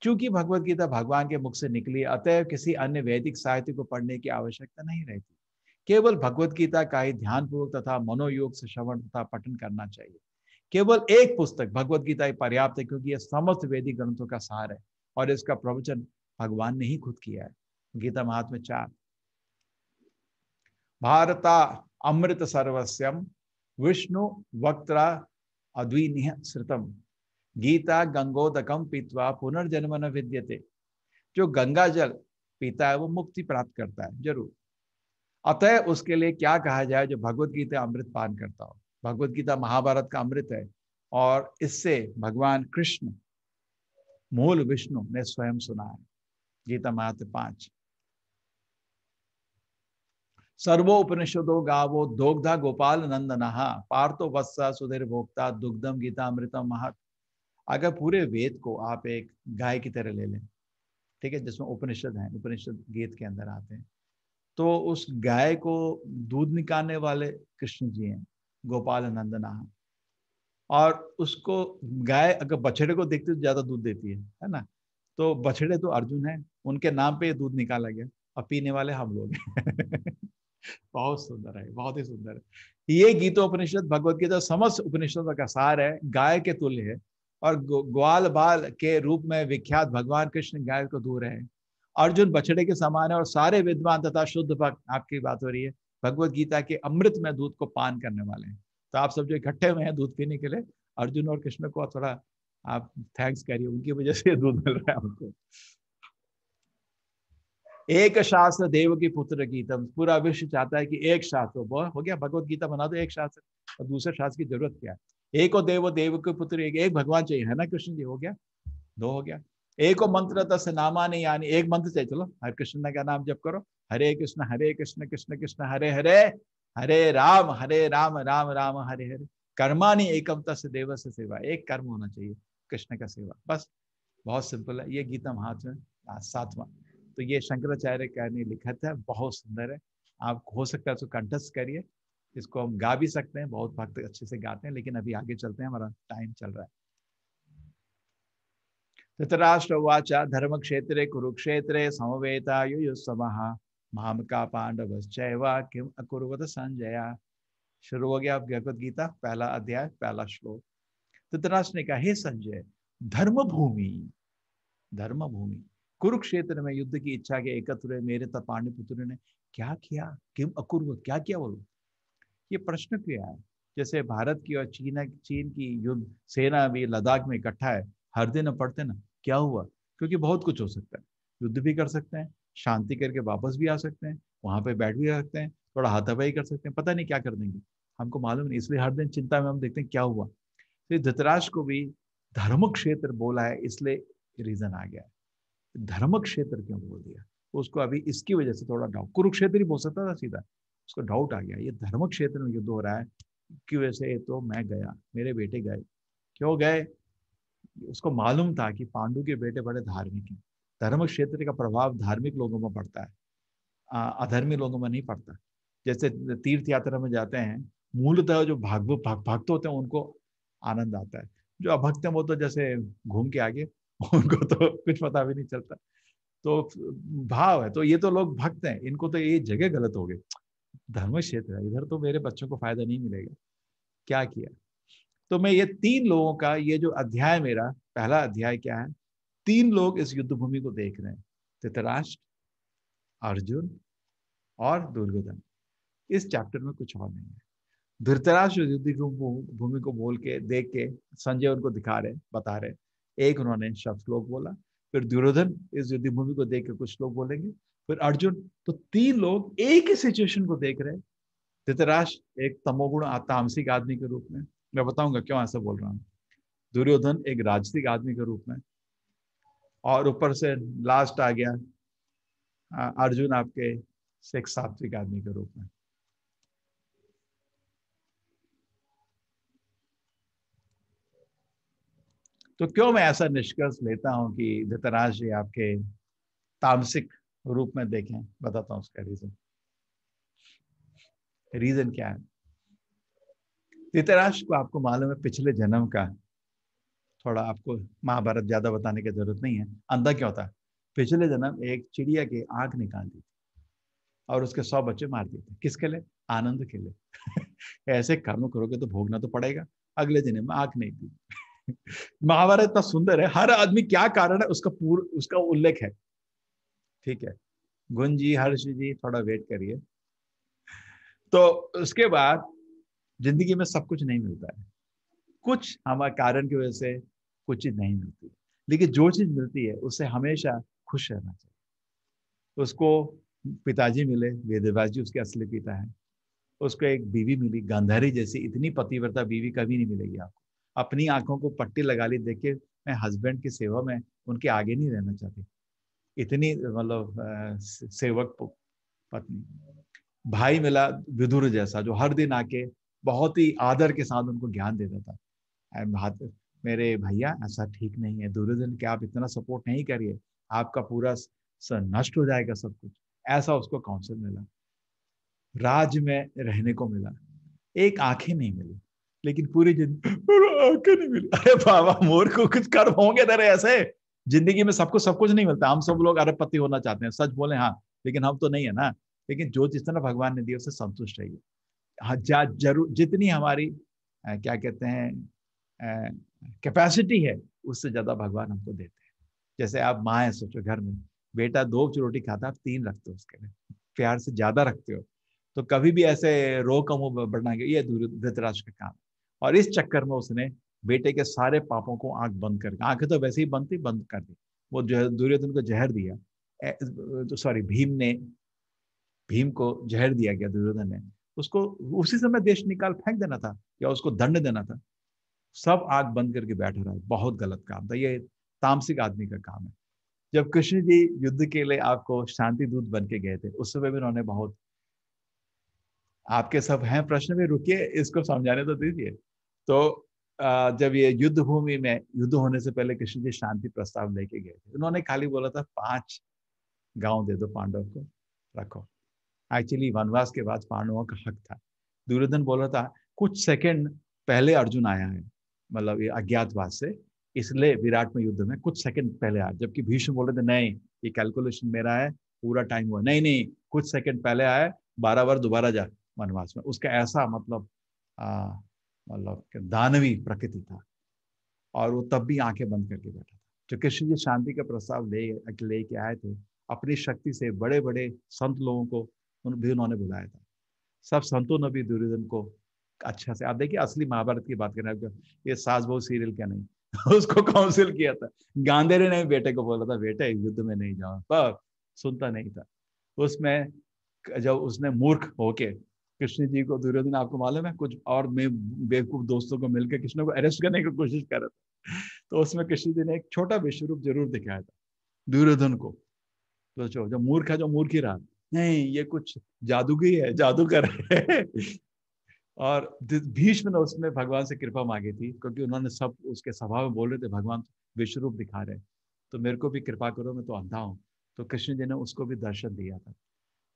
चूंकि भगवत गीता भगवान के मुख से निकली अतएव किसी अन्य वैदिक साहित्य को पढ़ने की आवश्यकता नहीं रहती केवल भगवत गीता का ही ध्यानपूर्वक तथा मनोयोग से श्रवण तथा पठन करना चाहिए केवल एक पुस्तक भगवत गीता ही पर्याप्त है क्योंकि यह समस्त वैदिक ग्रंथों का सार है और इसका प्रवचन भगवान ने ही खुद किया है गीता महात्मा चार भारता अमृत सर्वस्यम विष्णु वक्त अद्विनीय श्रुतम गीता गंगोदकम पीतवा पुनर्जन्म न विद्यते जो गंगा जल पीता है वो मुक्ति प्राप्त करता है जरूर अतः उसके लिए क्या कहा जाए जो भगवत गीता अमृत पान करता हो भगवत गीता महाभारत का अमृत है और इससे भगवान कृष्ण मूल विष्णु ने स्वयं सुना है गीता महात्म पांच सर्वोपनिषदो गावो दोग्धा गोपाल नंदनहा पार्थो वत्सा सुधीर भोक्ता दुग्धम गीता अमृतम महत अगर पूरे वेद को आप एक गाय की तरह ले लें ठीक है जिसमें उपनिषद हैं उपनिषद गीत के अंदर आते हैं तो उस गाय को दूध निकालने वाले कृष्ण जी हैं गोपाल नंदना और उसको गाय अगर बछड़े को देखते तो ज्यादा दूध देती है है ना तो बछड़े तो अर्जुन है उनके नाम पे दूध निकाला गया और पीने वाले हम लोग बहुत सुंदर है बहुत ही सुंदर है ये गीतोपनिषद भगवत गीता समस्त उपनिषद का सार है गाय के तुल्य है और ग्वाल बाल के रूप में विख्यात भगवान कृष्ण गाय को दूर है अर्जुन बछड़े के समान है और सारे विद्वान तथा शुद्ध भक्त आपकी बात हो रही है भगवत गीता के अमृत में दूध को पान करने वाले हैं तो आप सब जो इकट्ठे हुए हैं दूध पीने के लिए अर्जुन और कृष्ण को थोड़ा आप थैंक्स करिए उनकी वजह से दूध मिल रहा है आपको एक शास्त्र देव की पुत्र गीतम पूरा विश्व चाहता है कि एक शास्त्र हो गया भगवत गीता बना दो एक शास्त्र और दूसरे शास्त्र की जरूरत क्या है एको देवो देव के पुत्र एक एक भगवान चाहिए है ना कृष्ण जी हो गया दो हो गया एको मंत्र दस नामा नहीं यानी एक मंत्र चाहिए चलो हरे कृष्ण का नाम जब करो हरे कृष्ण हरे कृष्ण कृष्ण कृष्ण हरे हरे हरे राम हरे राम राम राम हरे हरे कर्मा नहीं एकम से देव से सेवा एक कर्म होना चाहिए कृष्ण का सेवा बस बहुत सिंपल है ये गीता महात्मा सातवा तो ये शंकराचार्य का लिखा था बहुत सुंदर है आप हो सकता है तो कंठस्थ करिए इसको हम गा भी सकते हैं बहुत भक्त अच्छे से गाते हैं लेकिन अभी आगे चलते हैं हमारा टाइम चल रहा है धृतराष्ट्र उवाच धर्म क्षेत्र कुरुक्षेत्र समवेता युयुत्सवः महाम का पांडव किम अकुर्वत संजया शुरू हो गया भगवत गीता पहला अध्याय पहला श्लोक धृतराष्ट्र ने कहा हे संजय धर्म भूमि धर्म भूमि कुरुक्षेत्र में युद्ध की इच्छा के एकत्र मेरे तपाण्य पुत्र ने क्या किया किम अकुर क्या किया बोलो ये प्रश्न क्रिया है जैसे भारत की और चीन चीन की युद्ध सेना भी लद्दाख में इकट्ठा है हर दिन पढ़ते ना क्या हुआ क्योंकि बहुत कुछ हो सकता है युद्ध भी कर सकते हैं शांति करके वापस भी आ सकते हैं वहां पे बैठ भी सकते हैं थोड़ा हाथापाई कर सकते हैं पता नहीं क्या कर देंगे हमको मालूम नहीं इसलिए हर दिन चिंता में हम देखते हैं क्या हुआ तो धृतराज को भी धर्म क्षेत्र बोला है इसलिए रीजन आ गया है धर्म क्षेत्र क्यों बोल दिया उसको अभी इसकी वजह से थोड़ा डाउट कुरुक्षेत्र ही बोल सकता था सीधा उसको डाउट आ गया ये धर्म क्षेत्र में युद्ध हो रहा है कि वैसे तो मैं गया मेरे बेटे गए क्यों गए उसको मालूम था कि पांडु के बेटे बड़े धार्मिक हैं धर्म क्षेत्र का प्रभाव धार्मिक लोगों में पड़ता है अधर्मी लोगों में नहीं पड़ता जैसे तीर्थ यात्रा में जाते हैं मूलतः जो भाग भक्त होते हैं उनको आनंद आता है जो अभक्त हैं वो तो जैसे घूम के आगे उनको तो कुछ पता भी नहीं चलता तो भाव है तो ये तो लोग भक्त हैं इनको तो ये जगह गलत हो गई धर्म क्षेत्र है इधर तो मेरे बच्चों को फायदा नहीं मिलेगा क्या किया तो मैं ये तीन लोगों का ये जो अध्याय मेरा पहला अध्याय क्या है तीन लोग इस युद्ध भूमि को देख रहे हैं धृतराष्ट्र अर्जुन और दुर्योधन इस चैप्टर में कुछ और नहीं है धृतराष्ट्र युद्ध भूमि को बोल के देख के संजय उनको दिखा रहे बता रहे एक उन्होंने शब्द श्लोक बोला फिर दुर्योधन इस युद्ध भूमि को देख के कुछ लोग बोलेंगे फिर अर्जुन तो तीन लोग एक ही सिचुएशन को देख रहे धृतराज एक तमोगुण तामसिक आदमी के रूप में मैं बताऊंगा क्यों ऐसा बोल रहा हूँ दुर्योधन एक राजसिक आदमी के रूप में और ऊपर से लास्ट आ गया अर्जुन आपके एक सात्विक आदमी के रूप में तो क्यों मैं ऐसा निष्कर्ष लेता हूं कि धृतराज जी आपके तामसिक रूप में देखें बताता हूं उसका रीजन रीजन क्या है धृतराष्ट्र को आपको मालूम है पिछले जन्म का थोड़ा आपको महाभारत ज्यादा बताने की जरूरत नहीं है अंधा क्या होता है पिछले जन्म एक चिड़िया की आंख निकाल दी और उसके सौ बच्चे मार दिए थे किसके लिए आनंद के लिए ऐसे कर्म करोगे तो भोगना तो पड़ेगा अगले जन्म में आंख नहीं दी महाभारत इतना सुंदर है हर आदमी क्या कारण है उसका पूर्व उसका उल्लेख है ठीक है गुण जी हर्ष जी थोड़ा वेट करिए तो उसके बाद जिंदगी में सब कुछ नहीं मिलता है कुछ हमारे कारण की वजह से कुछ चीज नहीं मिलती लेकिन जो चीज मिलती है उससे हमेशा खुश रहना चाहिए उसको पिताजी मिले वेदव्यास जी उसके असली पिता है उसको एक बीवी मिली गांधारी जैसी इतनी पतिव्रता बीवी कभी नहीं मिलेगी आपको अपनी आंखों को पट्टी लगा ली देख के मैं हस्बैंड की सेवा में उनके आगे नहीं रहना चाहती इतनी मतलब सेवक पत्नी भाई मिला विदुर जैसा जो हर दिन आके बहुत ही आदर के साथ उनको ज्ञान देता था भात मेरे भैया ऐसा ठीक नहीं है दुर्योधन के आप इतना सपोर्ट नहीं करिए आपका पूरा नष्ट हो जाएगा सब कुछ ऐसा उसको काउंसिल मिला राज में रहने को मिला एक आंखें नहीं मिली लेकिन पूरी जिंदगी आंखें नहीं मिली अरे बाबा मोर को कुछ कर्म होंगे तेरे ऐसे जिंदगी में सबको सब कुछ नहीं मिलता हम सब लोग अरबपति होना चाहते हैं सच बोले हाँ लेकिन हम तो नहीं है ना लेकिन जो जिस तरह भगवान ने दिया उससे संतुष्ट रहिए हाँ, जरूर जितनी हमारी आ, क्या कहते हैं कैपेसिटी है उससे ज्यादा भगवान हमको देते हैं जैसे आप माँ है सोचो घर में बेटा दो रोटी खाता आप तीन रखते हो उसके लिए प्यार से ज्यादा रखते हो तो कभी भी ऐसे रो कम हो बढ़ना ये धृतराज का काम और इस चक्कर में उसने बेटे के सारे पापों को आंख बंद करके आंखें तो वैसे ही बंद थी बंद कर दी वो जो है दुर्योधन को जहर दिया तो सॉरी भीम ने भीम को जहर दिया गया दुर्योधन ने उसको उसी समय देश निकाल फेंक देना था या उसको दंड देना था सब आग बंद करके बैठ रहा है बहुत गलत काम था ये तामसिक आदमी का काम है जब कृष्ण जी युद्ध के लिए आपको शांति दूत बन के गए थे उस समय भी उन्होंने बहुत आपके सब हैं प्रश्न में रुकिए इसको समझाने तो दीजिए तो जब ये युद्ध भूमि में युद्ध होने से पहले कृष्ण जी शांति प्रस्ताव लेके गए थे उन्होंने खाली बोला था पांच गांव दे दो पांडव को रखो एक्चुअली वनवास के बाद पांडवों का हक था दुर्योधन बोला था कुछ सेकंड पहले अर्जुन आया है मतलब ये अज्ञातवास से इसलिए विराट में युद्ध में कुछ सेकंड पहले आया जबकि भीष्म बोले थे नहीं ये कैलकुलेशन मेरा है पूरा टाइम हुआ नहीं नहीं कुछ सेकंड पहले आया बारह बार दोबारा जा वनवास में उसका ऐसा मतलब मतलब दानवी प्रकृति था और वो तब भी आंखें बंद करके बैठा था जो कृष्ण जी शांति का प्रस्ताव ले लेके आए थे अपनी शक्ति से बड़े बड़े संत लोगों को उन भी उन्होंने बुलाया था सब संतों ने भी दुर्योधन को अच्छा से आप देखिए असली महाभारत की बात करें ये सास बहु सीरियल क्या नहीं उसको काउंसिल किया था गांधेरे ने बेटे को बोला था बेटे युद्ध में नहीं जाओ पर सुनता नहीं था उसमें जब उसने मूर्ख होके कृष्ण जी को दुर्योधन आपको मालूम है कुछ और मैं बेवकूफ दोस्तों को मिलकर कृष्ण को अरेस्ट करने की कोशिश कर रहा था तो उसमें कृष्ण जी ने एक छोटा विश्व रूप जरूर दिखाया था दुर्योधन को तो सोचो जो मूर्ख है जो मूर्ख ही रहा नहीं ये कुछ जादूगी है जादूगर है और भीष्म ने उसमें भगवान से कृपा मांगी थी क्योंकि उन्होंने सब उसके सभा में बोल रहे थे भगवान विश्व रूप दिखा रहे तो मेरे को भी कृपा करो मैं तो अंधा हूँ तो कृष्ण जी ने उसको भी दर्शन दिया था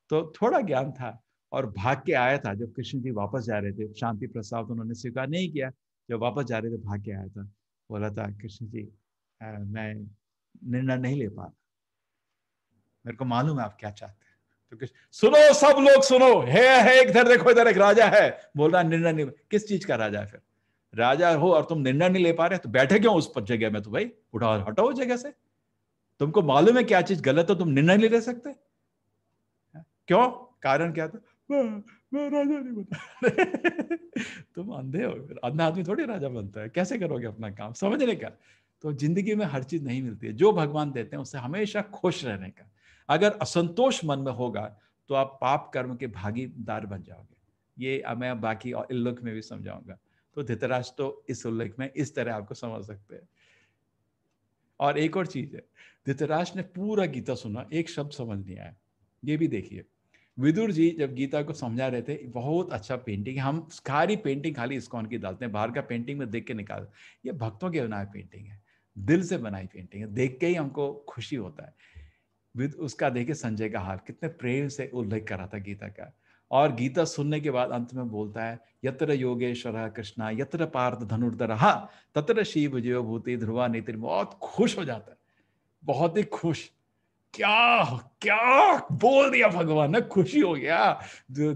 तो थोड़ा ज्ञान था और भाग के आया था जब कृष्ण जी वापस जा रहे थे शांति प्रस्ताव तो उन्होंने स्वीकार नहीं किया जब वापस जा रहे थे भाग के आया था बोला था कृष्ण जी आ, मैं निर्णय नहीं ले पा रहा मेरे को मालूम है आप क्या चाहते हैं तो सुनो सब लोग सुनो है है इधर देखो इधर एक राजा है बोल रहा निर्णय नहीं किस चीज का राजा है फिर राजा हो और तुम निर्णय नहीं ले पा रहे तो बैठे क्यों उस पर जगह में तो भाई उठा हटाओ जगह से तुमको मालूम है क्या चीज गलत है तुम निर्णय नहीं ले सकते क्यों कारण क्या था मैं राजा नहीं बता तुम अंधे हो फिर अंधा आदमी थोड़ी राजा बनता है कैसे करोगे अपना काम समझने का तो जिंदगी में हर चीज नहीं मिलती है जो भगवान देते हैं उससे हमेशा खुश रहने का अगर असंतोष मन में होगा तो आप पाप कर्म के भागीदार बन जाओगे ये मैं बाकी और उल्लेख में भी समझाऊंगा तो धृतराज तो इस उल्लेख में इस तरह आपको समझ सकते हैं और एक और चीज है धृतराज ने पूरा गीता सुना एक शब्द समझ नहीं आया ये भी देखिए विदुर जी जब गीता को समझा रहे थे बहुत अच्छा पेंटिंग हम सारी पेंटिंग खाली इसको की डालते हैं बाहर का पेंटिंग में देख के निकाल ये भक्तों की बनाई पेंटिंग है दिल से बनाई पेंटिंग है देख के ही हमको खुशी होता है विद उसका देखे संजय का हाल कितने प्रेम से उल्लेख कर रहा था गीता का और गीता सुनने के बाद अंत में बोलता है यत्र योगेश्वर कृष्णा यत्र पार्थ धनुर्धर हाँ, तत्र शिव जीव भूति ध्रुवा नेत्र बहुत खुश हो जाता है बहुत ही खुश क्या क्या बोल दिया भगवान ना खुशी हो गया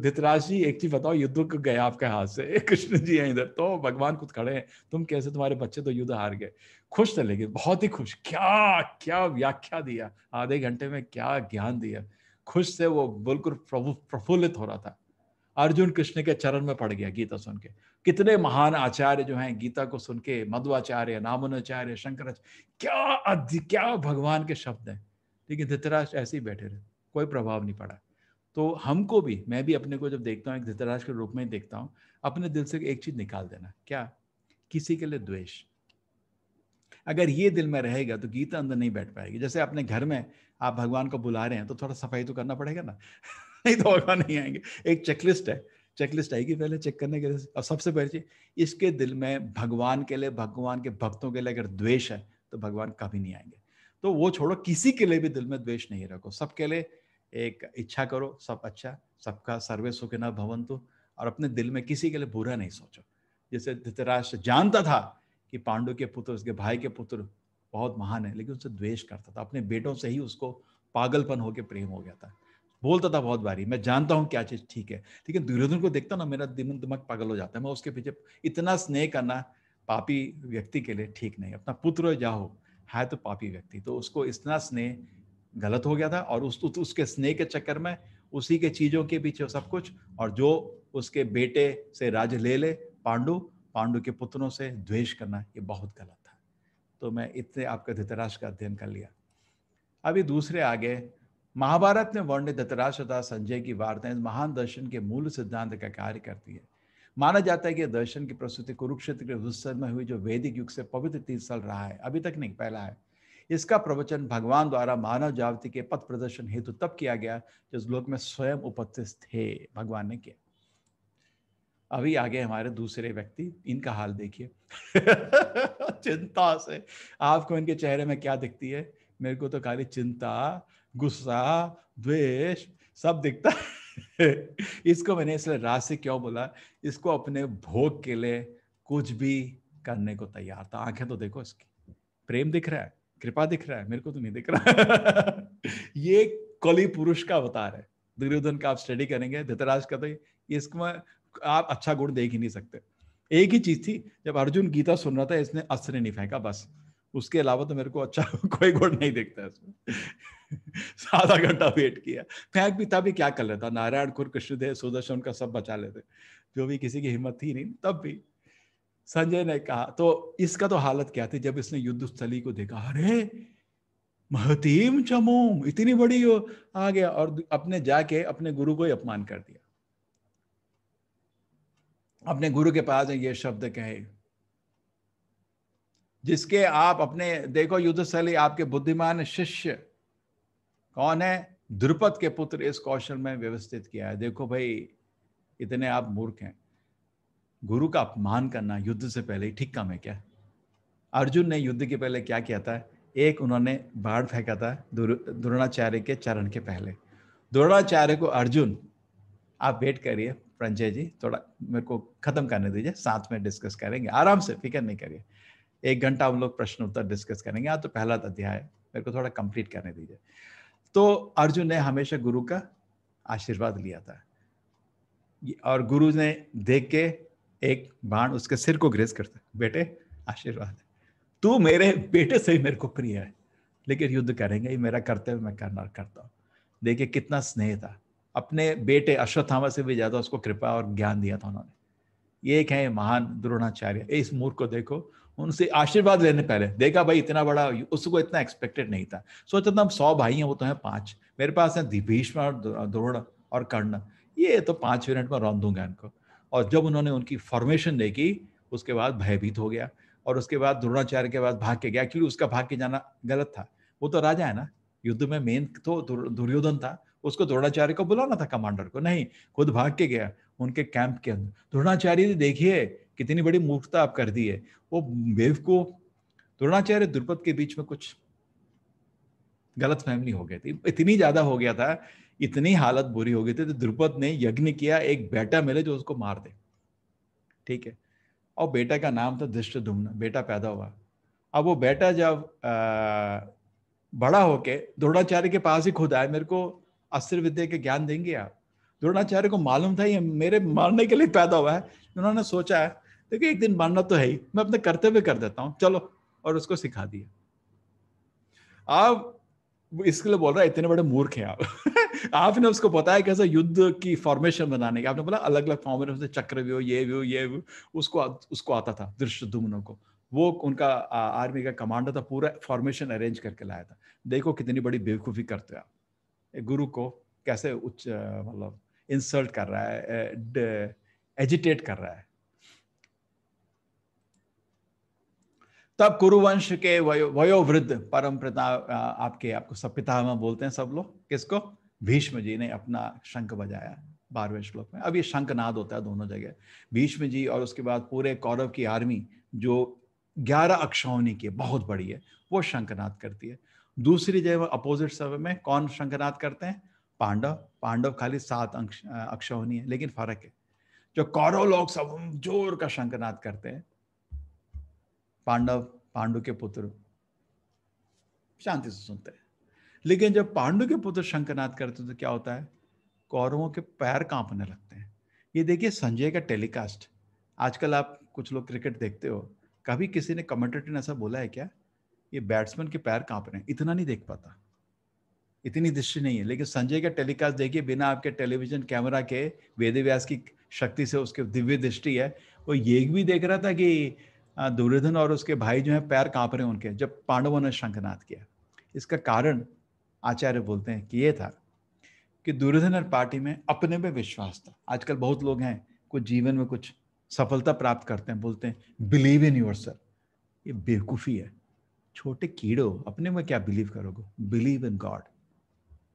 धितराज जी एक चीज बताओ युद्ध गया आपके हाथ से कृष्ण जी हैं इधर तो भगवान खुद खड़े हैं तुम कैसे तुम्हारे बच्चे तो युद्ध हार गए खुश थे लेकिन बहुत ही खुश क्या क्या व्याख्या दिया आधे घंटे में क्या ज्ञान दिया खुश से वो बिल्कुल प्रफुल्लित हो रहा था अर्जुन कृष्ण के चरण में पड़ गया गीता सुन के कितने महान आचार्य जो हैं गीता को सुन के मध्वाचार्य नामुनाचार्य शंकराचार्य क्या अध्य क्या भगवान के शब्द हैं लेकिन धृतराष्ट्र ऐसे ही बैठे रहे कोई प्रभाव नहीं पड़ा तो हमको भी मैं भी अपने को जब देखता हूँ एक धृतराष्ट्र के रूप में देखता हूँ अपने दिल से एक चीज निकाल देना क्या किसी के लिए द्वेष अगर ये दिल में रहेगा तो गीता अंदर नहीं बैठ पाएगी जैसे अपने घर में आप भगवान को बुला रहे हैं तो थोड़ा सफाई तो करना पड़ेगा ना नहीं तो भगवान नहीं आएंगे एक चेकलिस्ट है चेकलिस्ट आएगी पहले चेक करने के लिए और सबसे पहले चीज इसके दिल में भगवान के लिए भगवान के भक्तों के लिए अगर द्वेष है तो भगवान कभी नहीं आएंगे तो वो छोड़ो किसी के लिए भी दिल में द्वेष नहीं रखो सबके लिए एक इच्छा करो सब अच्छा सबका सर्वे सुख न भवन तो और अपने दिल में किसी के लिए बुरा नहीं सोचो जैसे धृतराष्ट्र जानता था कि पांडु के पुत्र उसके भाई के पुत्र बहुत महान है लेकिन उससे द्वेष करता था अपने बेटों से ही उसको पागलपन होकर प्रेम हो गया था बोलता था बहुत बारी मैं जानता हूँ क्या चीज़ ठीक है लेकिन दुर्योधन को देखता ना मेरा दिमन दिमाग पागल हो जाता है मैं उसके पीछे इतना स्नेह करना पापी व्यक्ति के लिए ठीक नहीं अपना पुत्र जाओ है तो पापी व्यक्ति तो उसको इतना स्नेह गलत हो गया था और उस उसके स्नेह के चक्कर में उसी के चीज़ों के पीछे सब कुछ और जो उसके बेटे से राज ले ले पांडु पांडु के पुत्रों से द्वेष करना ये बहुत गलत था तो मैं इतने आपका धृतराज का अध्ययन कर लिया अभी दूसरे आगे महाभारत में वर्णित तथा संजय की वार्ताएं महान दर्शन के मूल सिद्धांत का कार्य करती है माना जाता है कि दर्शन की प्रस्तुति कुरुक्षेत्र के उत्सव में हुई जो वैदिक युग से पवित्र तीर्थ साल रहा है अभी तक नहीं पहला है इसका प्रवचन भगवान द्वारा मानव जाति के पथ प्रदर्शन हेतु तब किया गया जिस लोक में स्वयं उपस्थित थे भगवान ने किया अभी आगे हमारे दूसरे व्यक्ति इनका हाल देखिए चिंता से आपको इनके चेहरे में क्या दिखती है मेरे को तो खाली चिंता गुस्सा द्वेष सब दिखता है इसको मैंने इसलिए राशि क्यों बोला इसको अपने भोग के लिए कुछ भी करने को तैयार था आंखें तो देखो इसकी प्रेम दिख रहा है कृपा दिख रहा है मेरे को तो नहीं दिख रहा ये कली पुरुष का अवतार है दुर्योधन का आप स्टडी करेंगे धृतराज का तो इसमें आप अच्छा गुण देख ही नहीं सकते एक ही चीज थी जब अर्जुन गीता सुन रहा था इसने अस्त्र नहीं फेंका बस उसके अलावा तो मेरे को अच्छा कोई गुण नहीं देखता इसमें आधा घंटा वेट किया फेंक भी तभी क्या कर लेता नारायण खुर कृष्णदेव सुदर्शन का सब बचा लेते जो भी किसी की हिम्मत थी नहीं तब भी संजय ने कहा तो इसका तो हालत क्या थी जब इसने युद्ध स्थली को देखा अरे महतीम चमोम इतनी बड़ी हो आ गया और अपने जाके अपने गुरु को ही अपमान कर दिया अपने गुरु के पास ये शब्द कहे जिसके आप अपने देखो युद्धशैली आपके बुद्धिमान शिष्य कौन है ध्रुपद के पुत्र इस कौशल में व्यवस्थित किया है देखो भाई इतने आप मूर्ख हैं गुरु का अपमान करना युद्ध से पहले ही ठीक काम है क्या अर्जुन ने युद्ध के पहले क्या किया था एक उन्होंने बाढ़ फेंका था द्रोणाचार्य के चरण के पहले द्रोणाचार्य को अर्जुन आप वेट करिए प्रंजय जी थोड़ा मेरे को खत्म करने दीजिए साथ में डिस्कस करेंगे आराम से फिक्र नहीं करिए एक घंटा हम लोग प्रश्न उत्तर डिस्कस करेंगे आज तो पहला अध्याय मेरे को थोड़ा कंप्लीट करने दीजिए तो अर्जुन ने हमेशा गुरु का आशीर्वाद लिया था और गुरु ने देख के एक बाण उसके सिर को ग्रेस करता बेटे आशीर्वाद तू मेरे बेटे से ही मेरे को प्रिय है लेकिन युद्ध करेंगे ये मेरा कर्तव्य मैं करना करता हूँ देखिए कितना स्नेह था अपने बेटे अश्वत्थामा से भी ज़्यादा उसको कृपा और ज्ञान दिया था उन्होंने ये एक है महान द्रोणाचार्य इस मूर्ख को देखो उनसे आशीर्वाद लेने पहले देखा भाई इतना बड़ा उसको इतना एक्सपेक्टेड नहीं था सोचा था हम सौ भाई हैं वो तो हैं पाँच मेरे पास हैं दिभीष्म और द्रोण और कर्ण ये तो पाँच मिनट में रौन दूंगा इनको और जब उन्होंने उनकी फॉर्मेशन देखी उसके बाद भयभीत हो गया और उसके बाद द्रोणाचार्य के बाद भाग के गया क्योंकि उसका भाग के जाना गलत था वो तो राजा है ना युद्ध में मेन तो दुर्योधन था उसको द्रोणाचार्य को बुलाना था कमांडर को नहीं खुद भाग के गया उनके कैंप के अंदर द्रोणाचार्य देखिए कितनी बड़ी मूर्खता आप कर दी है वो वेव को द्रोणाचार्य द्रुपद के बीच में कुछ गलत फहमी हो गई थी इतनी ज्यादा हो गया था इतनी हालत बुरी हो गई थी तो द्रुपद ने यज्ञ किया एक बेटा मिले जो उसको मार दे ठीक है और बेटा का नाम था दृष्ट बेटा पैदा हुआ अब वो बेटा जब बड़ा होके द्रोणाचार्य के पास ही खुद आए मेरे को अस्त्र विद्या के ज्ञान देंगे आप द्रोणाचार्य को मालूम था ये मेरे मारने के लिए पैदा हुआ है उन्होंने सोचा है देखिए एक दिन मानना तो है ही मैं अपने कर्तव्य कर देता हूँ चलो और उसको सिखा दिया आप इसके लिए बोल रहा है इतने बड़े मूर्ख हैं आप आपने उसको बताया कैसा युद्ध की फॉर्मेशन बनाने की आपने बोला अलग अलग फॉर्मेशन चक्र व्यू ये व्यू ये व्यू उसको उसको आता था दृश्य को वो उनका आर्मी का कमांडर था पूरा फॉर्मेशन अरेंज करके लाया था देखो कितनी बड़ी बेवकूफ़ी करते हो आप गुरु को कैसे उच्च मतलब इंसल्ट कर रहा है एजिटेट कर रहा है तब कुरुवंश के वयो वयोवृद्ध परम पिता आपके आपको सब पितामह बोलते हैं सब लोग किसको भीष्म जी ने अपना शंख बजाया बारहवें श्लोक में अब ये शंखनाद होता है दोनों जगह भीष्म जी और उसके बाद पूरे कौरव की आर्मी जो ग्यारह अक्षौनी की बहुत बड़ी है वो शंखनाद करती है दूसरी जगह अपोजिट समय में कौन शंखनाद करते हैं पांडव पांडव खाली सात अक्षौनी है लेकिन फर्क है जो कौरव लोग सब जोर का शंखनाद करते हैं पांडव पांडु के पुत्र शांति से सुनते हैं लेकिन जब पांडु के पुत्र शंकरनाथ करते तो क्या होता है कौरवों के पैर कांपने लगते हैं ये देखिए संजय का टेलीकास्ट आजकल आप कुछ लोग क्रिकेट देखते हो कभी किसी ने कमेंटेटर ने ऐसा बोला है क्या ये बैट्समैन के पैर कांप रहे हैं इतना नहीं देख पाता इतनी दृष्टि नहीं है लेकिन संजय का टेलीकास्ट देखिए बिना आपके टेलीविजन कैमरा के वेद व्यास की शक्ति से उसके दिव्य दृष्टि है वो ये भी देख रहा था कि दुर्योधन और उसके भाई जो है पैर कांप रहे हैं उनके जब पांडवों ने शंखनाद किया इसका कारण आचार्य बोलते हैं कि ये था कि दुर्योधन और पार्टी में अपने में विश्वास था आजकल बहुत लोग हैं कुछ जीवन में कुछ सफलता प्राप्त करते हैं बोलते हैं बिलीव इन योर सर ये बेवकूफ़ी है छोटे कीड़ो अपने में क्या बिलीव करोगे बिलीव इन गॉड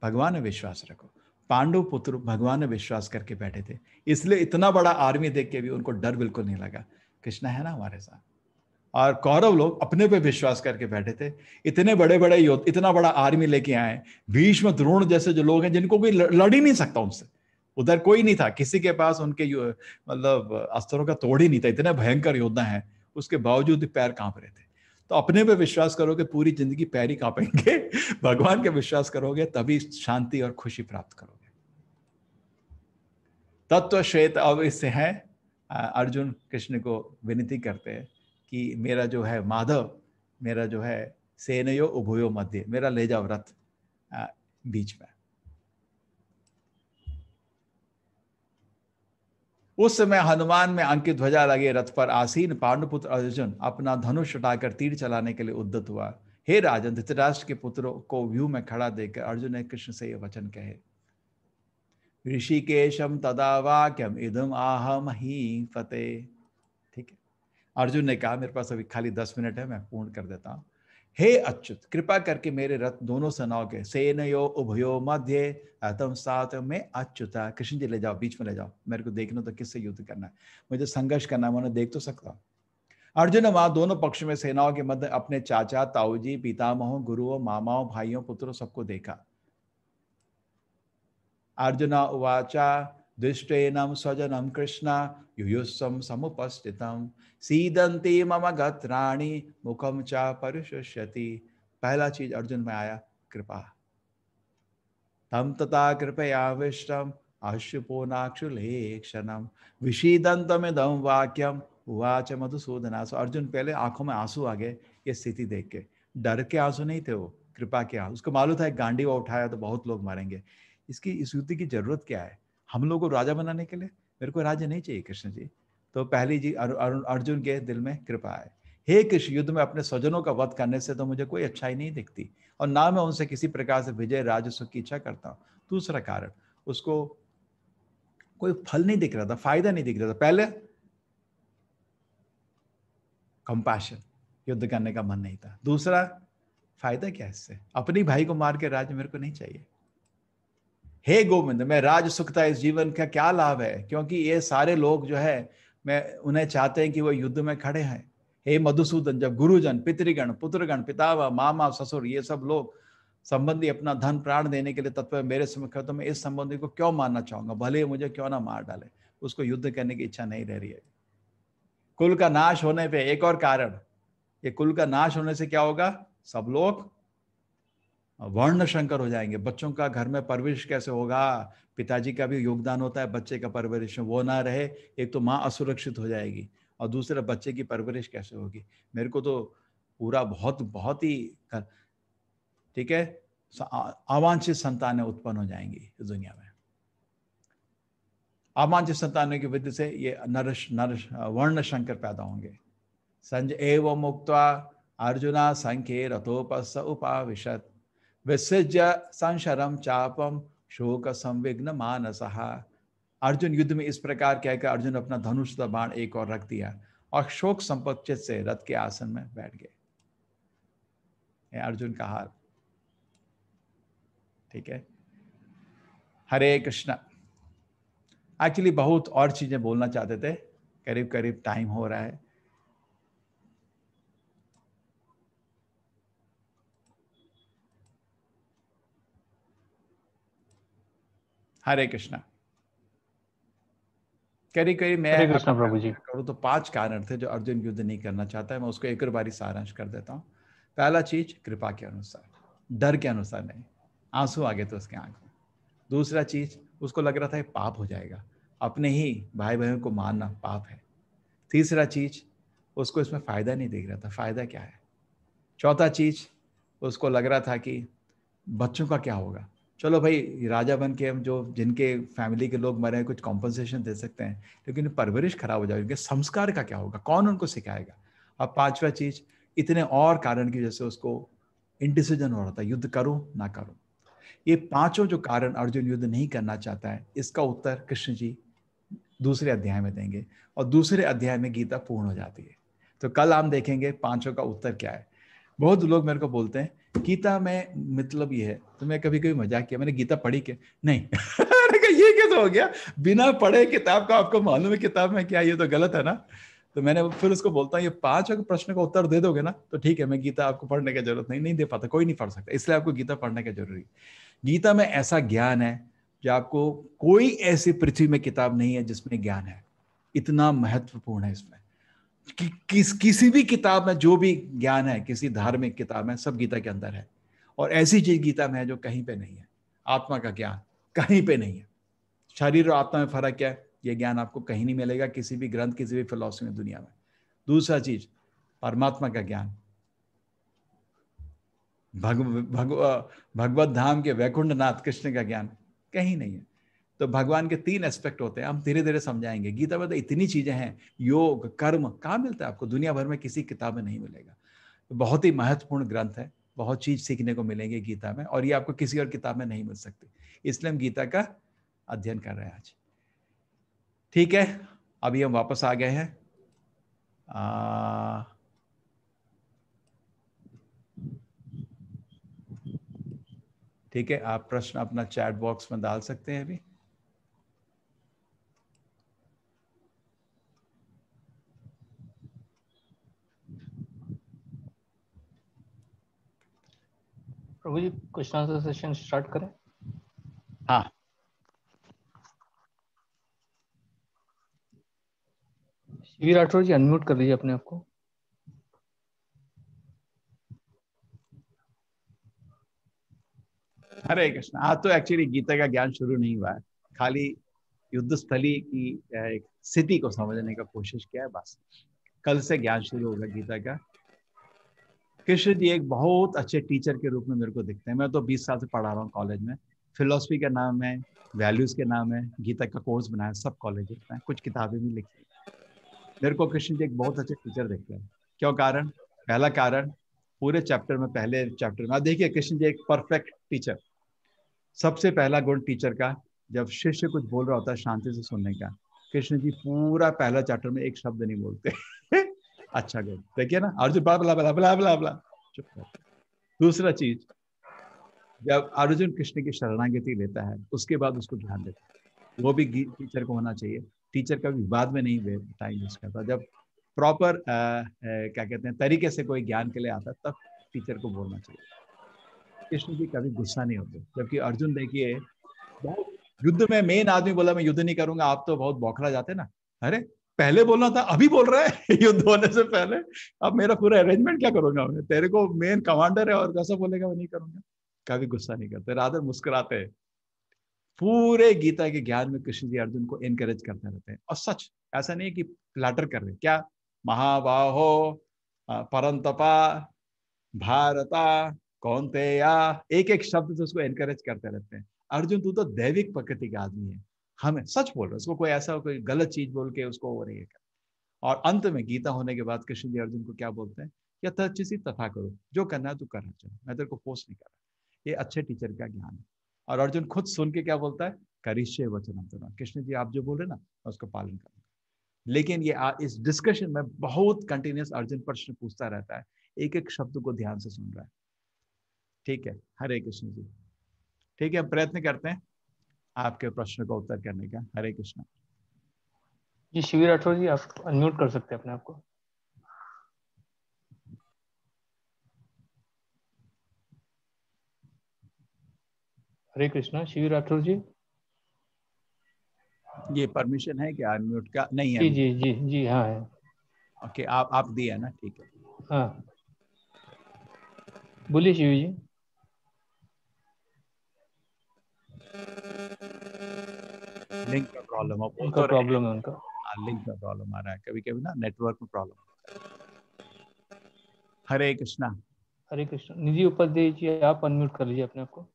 भगवान में विश्वास रखो पांडव पुत्र भगवान में विश्वास करके बैठे थे इसलिए इतना बड़ा आर्मी देख के भी उनको डर बिल्कुल नहीं लगा कृष्णा है ना हमारे साथ और कौरव लोग अपने पे विश्वास करके बैठे थे इतने बड़े बड़े योद्ध इतना बड़ा आर्मी लेके आए भीष्म द्रोण जैसे जो लोग हैं जिनको कोई लड़ ही नहीं सकता उनसे उधर कोई नहीं था किसी के पास उनके मतलब अस्त्रों का तोड़ ही नहीं था इतने भयंकर योद्धा हैं उसके बावजूद पैर कांप रहे थे तो अपने पे विश्वास करोगे पूरी जिंदगी पैर ही कांपेंगे भगवान के विश्वास करोगे तभी शांति और खुशी प्राप्त करोगे तत्व श्वेत अब इससे है अर्जुन कृष्ण को विनती करते हैं कि मेरा जो है माधव मेरा जो है सेनयो उभयो मध्य मेरा ले जाओ रथ बीच में उस समय हनुमान में अंकित ध्वजा लगे रथ पर आसीन पांडुपुत्र अर्जुन अपना धनुष उठाकर तीर चलाने के लिए उद्दत हुआ हे राजन धृतराष्ट्र के पुत्रों को व्यू में खड़ा देखकर अर्जुन ने कृष्ण से यह वचन कहे ऋषिकेशम तदावाक्यम इधम आहम ही फतेह अर्जुन ने कहा मेरे पास अभी खाली दस मिनट है मैं पूर्ण कर देता हूँ हे अच्युत कृपा करके मेरे रथ दोनों सेनाओं के सेनयो उभयो मध्य अतम सात में अच्युता कृष्ण जी ले जाओ बीच में ले जाओ मेरे को देखना तो किससे युद्ध करना है मुझे संघर्ष करना है मैंने देख तो सकता हूँ अर्जुन वहां दोनों पक्ष में सेनाओं के मध्य अपने चाचा ताऊजी पितामह गुरुओं मामाओं भाइयों पुत्रों सबको देखा अर्जुन उवाचा दुष्टेनम स्वजनम कृष्णा युयुस्सं समुपस्थित सीदंती मम गत्राणी मुखम चा परिशुष्यति पहला चीज अर्जुन में आया कृपा तम तथा कृपया विष्टम में दम वाक्यम उवाच मधुसूदना सो अर्जुन पहले आंखों में आंसू आ गए ये स्थिति देख के डर के आंसू नहीं थे वो कृपा के आंसू उसको मालूम था एक गांडी वो उठाया तो बहुत लोग मरेंगे इसकी इस युद्धि की जरूरत क्या है हम लोग को राजा बनाने के लिए मेरे को राज्य नहीं चाहिए कृष्ण जी तो पहली जी अरुण अर्जुन के दिल में कृपा है हे कृष्ण युद्ध में अपने स्वजनों का वध करने से तो मुझे कोई अच्छाई नहीं दिखती और ना मैं उनसे किसी प्रकार से विजय राजस्व की इच्छा करता हूँ दूसरा कारण उसको कोई फल नहीं दिख रहा था फायदा नहीं दिख रहा था पहले कंपैशन युद्ध करने का मन नहीं था दूसरा फायदा क्या इससे अपनी भाई को मार के राज्य मेरे को नहीं चाहिए हे गोविंद मैं राज सुखता इस जीवन का क्या लाभ है क्योंकि ये सारे लोग जो है मैं उन्हें चाहते हैं कि वो युद्ध में खड़े हैं हे मधुसूदन जब गुरुजन पितृगण पुत्रगण पितावा मामा ससुर ये सब लोग संबंधी अपना धन प्राण देने के लिए तत्पर मेरे समय तो मैं इस संबंधी को क्यों मानना चाहूंगा भले मुझे क्यों ना मार डाले उसको युद्ध करने की इच्छा नहीं रह रही है कुल का नाश होने पे एक और कारण ये कुल का नाश होने से क्या होगा सब लोग वर्ण शंकर हो जाएंगे बच्चों का घर में परवरिश कैसे होगा पिताजी का भी योगदान होता है बच्चे का परवरिश वो ना रहे एक तो माँ असुरक्षित हो जाएगी और दूसरा बच्चे की परवरिश कैसे होगी मेरे को तो पूरा बहुत बहुत ही ठीक है अवांछित संतानें उत्पन्न हो जाएंगी इस दुनिया में अवांछित संतानों की वजह से ये नरश नरश वर्ण शंकर पैदा होंगे संजय एवं मुक्ता अर्जुना संख्य रथोपस्थ उपाविशत विसृज संशरम चापम शोक संविघ्न मानसहा अर्जुन युद्ध में इस प्रकार कहकर अर्जुन अपना धनुष बाण एक और रख दिया और शोक संपचित से रथ के आसन में बैठ गए अर्जुन का हाल ठीक है हरे कृष्णा एक्चुअली बहुत और चीज़ें बोलना चाहते थे करीब करीब टाइम हो रहा है हरे कृष्णा करी करी मैं कृष्ण प्रभु जी करूँ तो पांच कारण थे जो अर्जुन युद्ध नहीं करना चाहता है मैं उसको एक और बारी सारांश कर देता हूँ पहला चीज कृपा के अनुसार डर के अनुसार नहीं आंसू आ गए तो उसके आंख में दूसरा चीज उसको लग रहा था पाप हो जाएगा अपने ही भाई बहनों को मारना पाप है तीसरा चीज उसको इसमें फायदा नहीं देख रहा था फायदा क्या है चौथा चीज उसको लग रहा था कि बच्चों का क्या होगा चलो भाई राजा बन के हम जो जिनके फैमिली के लोग मरे हैं कुछ कॉम्पनसेशन दे सकते हैं लेकिन परवरिश खराब हो जाएगी उनके संस्कार का क्या होगा कौन उनको सिखाएगा अब पांचवा चीज इतने और कारण की वजह से उसको इंडिसीजन हो रहा था युद्ध करो ना करो ये पांचों जो कारण अर्जुन युद्ध नहीं करना चाहता है इसका उत्तर कृष्ण जी दूसरे अध्याय में देंगे और दूसरे अध्याय में गीता पूर्ण हो जाती है तो कल हम देखेंगे पांचों का उत्तर क्या है बहुत लोग मेरे को बोलते हैं गीता में मतलब ये है तो मैं कभी कभी मजाक किया मैंने गीता पढ़ी के नहीं ये कैसे हो गया बिना पढ़े किताब का आपको मालूम है किताब में क्या ये तो गलत है ना तो मैंने फिर उसको बोलता हूँ ये पांच अगर प्रश्न का उत्तर दे दोगे ना तो ठीक है मैं गीता आपको पढ़ने की जरूरत नहीं नहीं दे पाता कोई नहीं पढ़ सकता इसलिए आपको गीता पढ़ने का जरूरी गीता में ऐसा ज्ञान है जो आपको कोई ऐसी पृथ्वी में किताब नहीं है जिसमें ज्ञान है इतना महत्वपूर्ण है इसमें कि, किस किसी भी किताब में जो भी ज्ञान है किसी धार्मिक किताब में सब गीता के अंदर है और ऐसी चीज गीता में है जो कहीं पे नहीं है आत्मा का ज्ञान कहीं पे नहीं है शरीर और आत्मा में फर्क क्या है ये ज्ञान आपको कहीं नहीं मिलेगा किसी भी ग्रंथ किसी भी फिलोसफी में दुनिया में दूसरा चीज परमात्मा का ज्ञान भग, भग, भगवत धाम के वैकुंठ नाथ कृष्ण का ज्ञान कहीं नहीं है तो भगवान के तीन एस्पेक्ट होते हैं हम धीरे धीरे समझाएंगे गीता में तो इतनी चीजें हैं योग कर्म कहाँ मिलता है आपको दुनिया भर में किसी किताब में नहीं मिलेगा बहुत ही महत्वपूर्ण ग्रंथ है बहुत चीज सीखने को मिलेंगे गीता में और ये आपको किसी और किताब में नहीं मिल सकती इसलिए हम गीता का अध्ययन कर रहे हैं आज ठीक है अभी हम वापस आ गए हैं ठीक है आप प्रश्न अपना चैट बॉक्स में डाल सकते हैं अभी Prabhu ji question answer session start करें हाँ शिवी राठौर जी अनम्यूट कर लीजिए अपने आप को हरे कृष्ण आज तो एक्चुअली गीता का ज्ञान शुरू नहीं हुआ है खाली युद्ध स्थली की एक स्थिति को समझने का कोशिश किया है बस कल से ज्ञान शुरू होगा गीता का कृष्ण जी एक बहुत अच्छे टीचर के रूप में मेरे को दिखते हैं मैं तो 20 साल से पढ़ा रहा हूँ कॉलेज में फिलोसफी का नाम है वैल्यूज के नाम है गीता का कोर्स बनाया सब कॉलेज में कुछ किताबें भी लिखी मेरे को कृष्ण जी एक बहुत अच्छे टीचर दिखते हैं क्यों कारण पहला कारण पूरे चैप्टर में पहले चैप्टर में देखिए कृष्ण जी एक परफेक्ट टीचर सबसे पहला गुण टीचर का जब शिष्य कुछ बोल रहा होता है शांति से सुनने का कृष्ण जी पूरा पहला चैप्टर में एक शब्द नहीं बोलते अच्छा गए देखिए ना अर्जुन बला बला बला बला बला चुप दूसरा चीज जब अर्जुन कृष्ण की शरणागति लेता है उसके बाद उसको ध्यान देता है वो भी टीचर को होना चाहिए टीचर का भी बाद में नहीं टाइम वेस्ट करता जब प्रॉपर क्या कहते हैं तरीके से कोई ज्ञान के लिए आता तब टीचर को बोलना चाहिए कृष्ण जी कभी गुस्सा नहीं होते जबकि अर्जुन देखिए युद्ध में मेन आदमी बोला मैं युद्ध नहीं करूंगा आप तो बहुत बौखला जाते ना अरे पहले बोलना था अभी बोल रहा है युद्ध होने से पहले अब मेरा पूरा अरेंजमेंट क्या करूंगा मैं तेरे को मेन कमांडर है और कैसा बोलेगा मैं नहीं करूंगा कभी गुस्सा नहीं करते राधर मुस्कुराते हैं पूरे गीता के ज्ञान में कृष्ण जी अर्जुन को एनकरेज करते रहते हैं और सच ऐसा नहीं कि प्लाटर कर रहे क्या महाबाहो परंतपा भारता या एक एक शब्द से उसको एनकरेज करते रहते हैं अर्जुन तू तो दैविक प्रकृति का आदमी है हमें सच बोल रहे हैं उसको कोई ऐसा कोई गलत चीज बोल के उसको वो नहीं है और अंत में गीता होने के बाद कृष्ण जी अर्जुन को क्या बोलते हैं या तथा करो जो करना है तू करना चाहो मैं तेरे को फोर्स नहीं कर रहा ये अच्छे टीचर का ज्ञान है और अर्जुन खुद सुन के क्या बोलता है करिश्चय वचन कृष्ण जी आप जो बोल रहे ना मैं उसका पालन करूंगा लेकिन ये आ, इस डिस्कशन में बहुत कंटिन्यूस अर्जुन प्रश्न पूछता रहता है एक एक शब्द को ध्यान से सुन रहा है ठीक है हरे कृष्ण जी ठीक है प्रयत्न करते हैं आपके प्रश्न का उत्तर करने का हरे कृष्णा जी शिविर राठौर जी आप अनम्यूट कर सकते हैं अपने आप को हरे कृष्णा शिविर राठौर जी ये परमिशन है कि अनम्यूट का नहीं है जी जी जी जी हाँ है ओके okay, आप आप दिया ना ठीक है हाँ बोलिए शिव जी लिंक का प्रॉब्लम अब उनका प्रॉब्लम है उनका लिंक हाँ, का प्रॉब्लम आ रहा है कभी कभी ना नेटवर्क में प्रॉब्लम हरे कृष्णा हरे कृष्णा निजी उपाध्याय जी आप अनम्यूट कर लीजिए अपने आप को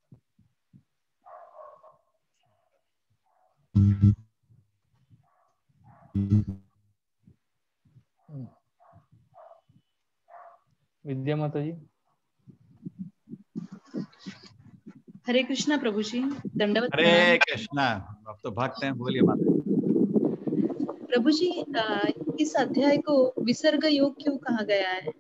विद्या माता जी हरे कृष्णा प्रभु जी दंडवत हरे कृष्णा अब तो भक्त हैं बोलिए माता प्रभु जी इस अध्याय को विसर्ग योग क्यों कहा गया है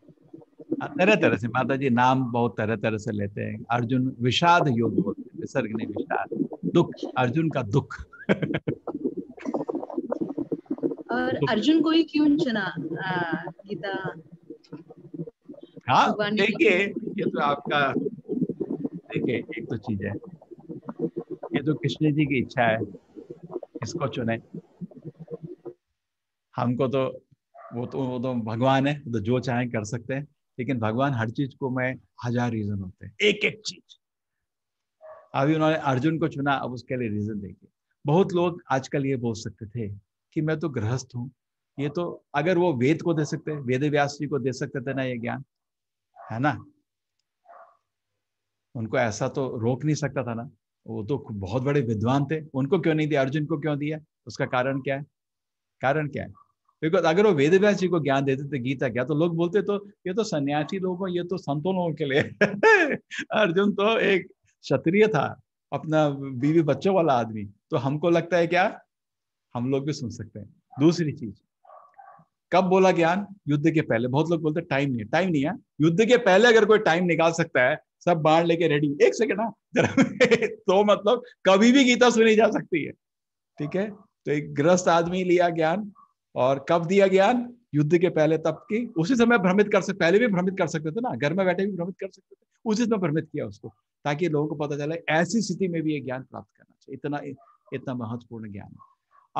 तरह तरह से माता जी नाम बहुत तरह तरह से लेते हैं अर्जुन विषाद योग बोलते हैं विसर्ग नहीं विषाद दुख अर्जुन का दुख और अर्जुन को ही क्यों चुना गीता हाँ देखिए ये तो आपका देखिए एक तो चीज है ये तो कृष्ण जी की इच्छा है इसको चुने हमको तो वो तो वो तो भगवान है तो जो चाहे कर सकते हैं लेकिन भगवान हर चीज को मैं हजार रीजन होते हैं एक एक चीज अभी उन्होंने अर्जुन को चुना अब उसके लिए रीजन देखिए बहुत लोग आजकल ये बोल सकते थे कि मैं तो गृहस्थ हूँ ये तो अगर वो वेद को दे सकते वेद व्यास जी को दे सकते थे ना ये ज्ञान है ना उनको ऐसा तो रोक नहीं सकता था ना वो तो बहुत बड़े विद्वान थे उनको क्यों नहीं दिया अर्जुन को क्यों दिया उसका कारण क्या है कारण क्या है बिकॉज अगर वो वेद व्यास जी को ज्ञान देते थे गीता क्या तो लोग बोलते तो ये तो सन्यासी लोगों ये तो संतों लोगों के लिए अर्जुन तो एक क्षत्रिय था अपना बीवी बच्चों वाला आदमी तो हमको लगता है क्या हम लोग भी सुन सकते हैं दूसरी चीज कब बोला ज्ञान युद्ध के पहले बहुत लोग बोलते टाइम नहीं टाइम नहीं है युद्ध के पहले अगर कोई टाइम निकाल सकता है सब बाढ़ लेके रेडी एक सेकेंड ना हाँ। जरा तो मतलब कभी भी गीता सुनी जा सकती है ठीक है तो एक ग्रस्त आदमी लिया ज्ञान और कब दिया ज्ञान युद्ध के पहले तब की उसी समय भ्रमित कर सकते पहले भी भ्रमित कर सकते थे ना घर में बैठे भी भ्रमित कर सकते थे उसी समय भ्रमित किया उसको ताकि लोगों को पता चले ऐसी स्थिति में भी ये ज्ञान प्राप्त करना चाहिए इतना इतना महत्वपूर्ण ज्ञान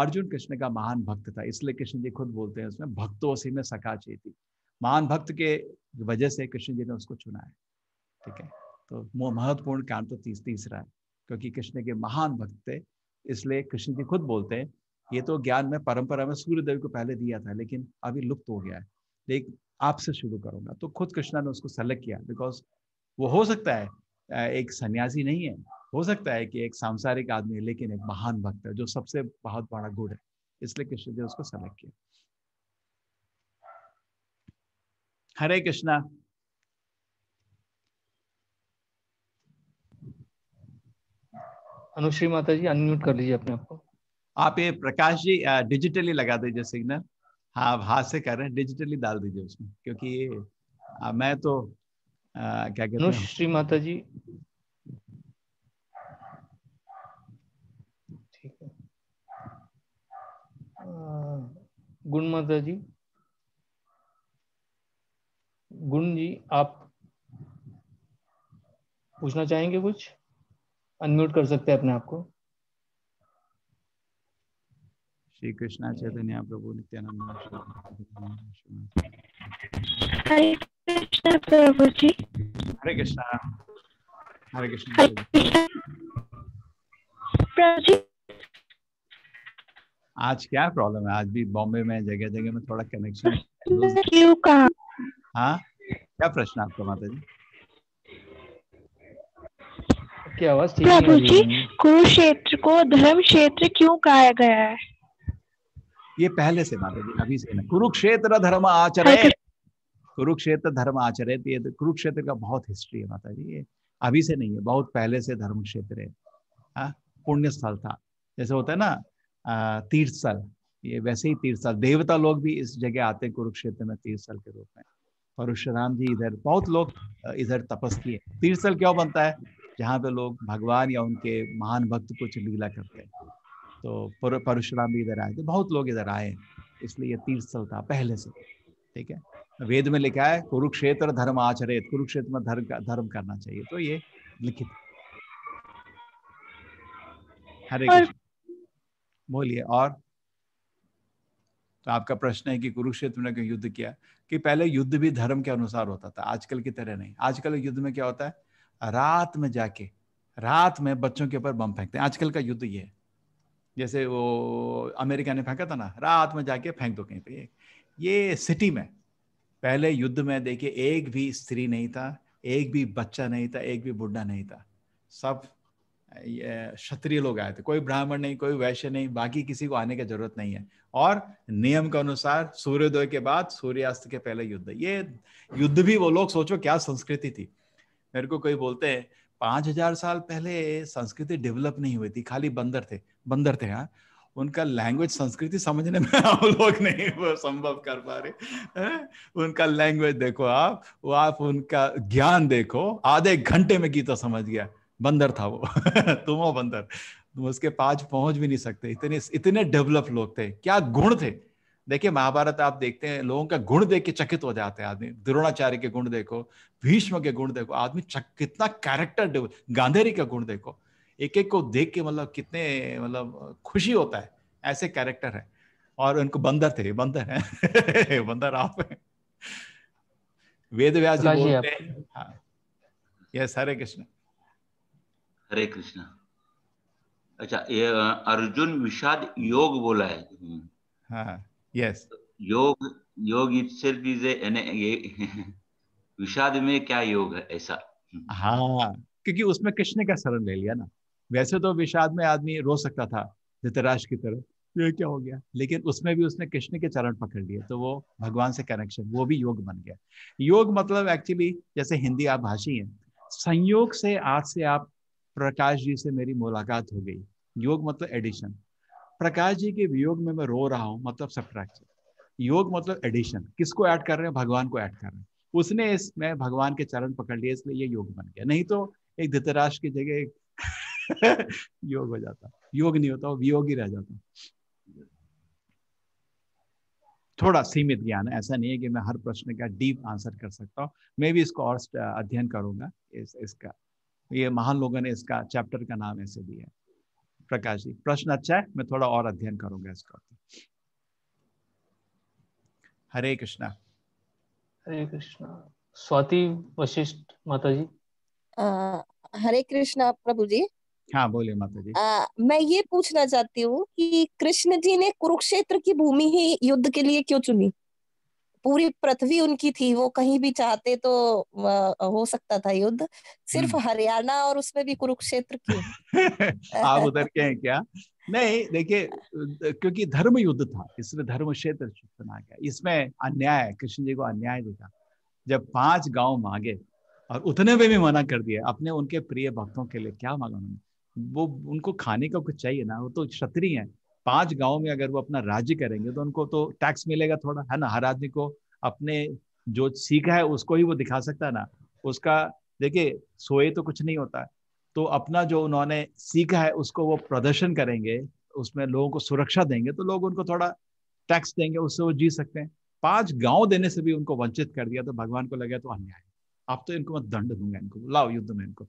अर्जुन कृष्ण का महान भक्त था इसलिए कृष्ण जी खुद बोलते हैं उसमें भक्तों से में सका चेती महान भक्त के वजह से कृष्ण जी ने उसको चुना है ठीक है तो महत्वपूर्ण काम तो तीस तीसरा है क्योंकि कृष्ण के महान भक्त थे इसलिए कृष्ण जी खुद बोलते हैं ये तो ज्ञान में परंपरा में सूर्यदेव को पहले दिया था लेकिन अभी लुप्त हो गया है लेकिन आपसे शुरू करूंगा तो खुद कृष्णा ने उसको सेलेक्ट किया बिकॉज वो हो सकता है एक सन्यासी नहीं है हो सकता है कि एक सांसारिक आदमी है लेकिन एक महान भक्त है जो सबसे बहुत बड़ा गुण है इसलिए कृष्ण जी उसको सेलेक्ट किया हरे कृष्णा अनुश्री माता जी अनम्यूट कर लीजिए अपने आप को आप ये प्रकाश जी डिजिटली लगा दीजिए सिग्नल हाँ आप हाथ से कर रहे हैं डिजिटली डाल दीजिए उसमें क्योंकि ये आ, मैं तो आ, क्या कहते हैं अनुश्री माता जी ठीक है गुण माता जी गुण जी आप पूछना चाहेंगे कुछ अनम्यूट कर सकते हैं अपने आप को श्री कृष्णा चैतन्य प्रभु नित्यानंद हरे कृष्णा प्रभु जी हरे कृष्णा हरे कृष्णा प्रभु जी आज क्या प्रॉब्लम है आज भी बॉम्बे में जगह जगह में थोड़ा कनेक्शन हाँ क्या प्रश्न आपका माता जी आपकी आवाज ठीक प्रभु जी कुरुक्षेत्र को धर्म क्षेत्र क्यों कहा गया है ये पहले से बात है अभी से कुरुक्षेत्र धर्म आचरण कुरुक्षेत्र धर्म आचरित तो, तो कुरुक्षेत्र का बहुत हिस्ट्री है माता जी ये अभी से नहीं है बहुत पहले से धर्म क्षेत्र है हाँ, पुण्य स्थल था जैसे होता है ना तीर्थ स्थल ये वैसे ही तीर्थ स्थल देवता लोग भी इस जगह आते हैं कुरुक्षेत्र में तीर्थ स्थल के रूप में परशुराम जी इधर बहुत लोग इधर तपस्या तीर्थ स्थल क्यों बनता है जहाँ पे लोग भगवान या उनके महान भक्त कुछ लीला करते हैं तो परशुराम भी इधर आए थे बहुत लोग इधर आए इसलिए ये तीर्थ स्थल था पहले से ठीक है वेद में लिखा है कुरुक्षेत्र धर्म आचरित कुरुक्षेत्र में धर्म धर्म करना चाहिए तो ये लिखित हरे बोलिए और तो आपका प्रश्न है कि कुरुक्षेत्र ने क्यों युद्ध किया कि पहले युद्ध भी धर्म के अनुसार होता था आजकल की तरह नहीं आजकल युद्ध में क्या होता है रात में जाके रात में बच्चों के ऊपर बम फेंकते हैं आजकल का युद्ध ये है जैसे वो अमेरिका ने फेंका था ना रात में जाके फेंक दो कहीं पर ये सिटी में पहले युद्ध में देखिए एक भी स्त्री नहीं था एक भी बच्चा नहीं था एक भी बुढ़ा नहीं था सब क्षत्रिय लोग आए थे कोई ब्राह्मण नहीं कोई वैश्य नहीं बाकी किसी को आने की जरूरत नहीं है और नियम के अनुसार सूर्योदय के बाद सूर्यास्त के पहले युद्ध ये युद्ध भी वो लोग सोचो क्या संस्कृति थी मेरे को कोई बोलते हैं पांच हजार साल पहले संस्कृति डेवलप नहीं हुई थी खाली बंदर थे बंदर थे हाँ उनका लैंग्वेज संस्कृति समझने में हम लोग नहीं वो संभव कर पा रहे उनका लैंग्वेज देखो आप वो आप उनका ज्ञान देखो आधे घंटे में गीता समझ गया बंदर था वो तुम हो बंदर तुम उसके पास पहुंच भी नहीं सकते इतने इतने डेवलप लोग थे क्या गुण थे देखिए महाभारत आप देखते हैं लोगों का गुण देख के चकित हो जाते हैं आदमी द्रोणाचार्य के गुण देखो भीष्म के गुण देखो आदमी कितना कैरेक्टर गांधेरी का गुण देखो एक एक को देख के मतलब कितने मतलब खुशी होता है ऐसे कैरेक्टर है और उनको बंदर थे बंदर है बंदर आप है वेद व्यास जी बोलते हैं हाँ यस हरे कृष्ण हरे कृष्ण अच्छा ये अर्जुन विषाद योग बोला है हाँ yes yog yog itself is a विषाद में क्या योग है ऐसा हाँ क्योंकि उसमें कृष्ण का शरण ले लिया ना वैसे तो विषाद में आदमी रो सकता था धृतराज की तरह ये क्या हो गया लेकिन उसमें भी उसने कृष्ण के चरण पकड़ लिए तो वो भगवान से कनेक्शन वो भी योग बन गया योग मतलब एक्चुअली जैसे हिंदी आप भाषी हैं संयोग से आज से आप प्रकाश जी से मेरी मुलाकात हो गई योग मतलब एडिशन प्रकाश जी के वियोग में मैं रो रहा हूं मतलब सब्ट्रैक्शन योग मतलब एडिशन किसको ऐड कर रहे हैं भगवान को ऐड कर रहे हैं उसने इसमें भगवान के चरण पकड़ लिए इसलिए ये योग बन गया नहीं तो एक धृतराष्ट्र की जगह एक योग हो जाता योग नहीं होता वियोग ही रह जाता थोड़ा सीमित ज्ञान है ऐसा नहीं है कि मैं हर प्रश्न का डीप आंसर कर सकता हूँ मैं भी इसको और अध्ययन करूंगा इस इसका ये महान लोगों ने इसका चैप्टर का नाम ऐसे दिया है प्रकाश जी प्रश्न अच्छा है मैं थोड़ा और अध्ययन करूंगा इसका हरे कृष्णा हरे कृष्णा स्वाति वशिष्ठ माता जी आ, हरे कृष्णा प्रभु जी हाँ बोलिए माता जी आ, मैं ये पूछना चाहती हूँ कि कृष्ण जी ने कुरुक्षेत्र की भूमि ही युद्ध के लिए क्यों चुनी पूरी पृथ्वी उनकी थी वो कहीं भी चाहते तो हो सकता था युद्ध सिर्फ हम्म। हरियाणा और उसमें भी कुरुक्षेत्र की आप उधर के हैं क्या नहीं देखिए क्योंकि धर्म युद्ध था इसमें धर्म क्षेत्र चुना गया इसमें अन्याय कृष्ण जी को अन्याय देखा जब पांच गांव मांगे और उतने में भी मना कर दिया अपने उनके प्रिय भक्तों के लिए क्या मांगा उन्होंने वो उनको खाने का कुछ चाहिए ना वो तो क्षत्रिय है पांच गांव में अगर वो अपना राज्य करेंगे तो उनको तो टैक्स मिलेगा थोड़ा है ना हर आदमी को अपने जो सीखा है उसको ही वो दिखा सकता है ना उसका देखिए सोए तो कुछ नहीं होता तो अपना जो उन्होंने सीखा है उसको वो प्रदर्शन करेंगे उसमें लोगों को सुरक्षा देंगे तो लोग उनको थोड़ा टैक्स देंगे उससे वो जी सकते हैं पांच गांव देने से भी उनको वंचित कर दिया तो भगवान को लगे तो अन्याय आप तो इनको मैं दंड दूंगा इनको लाओ युद्ध में इनको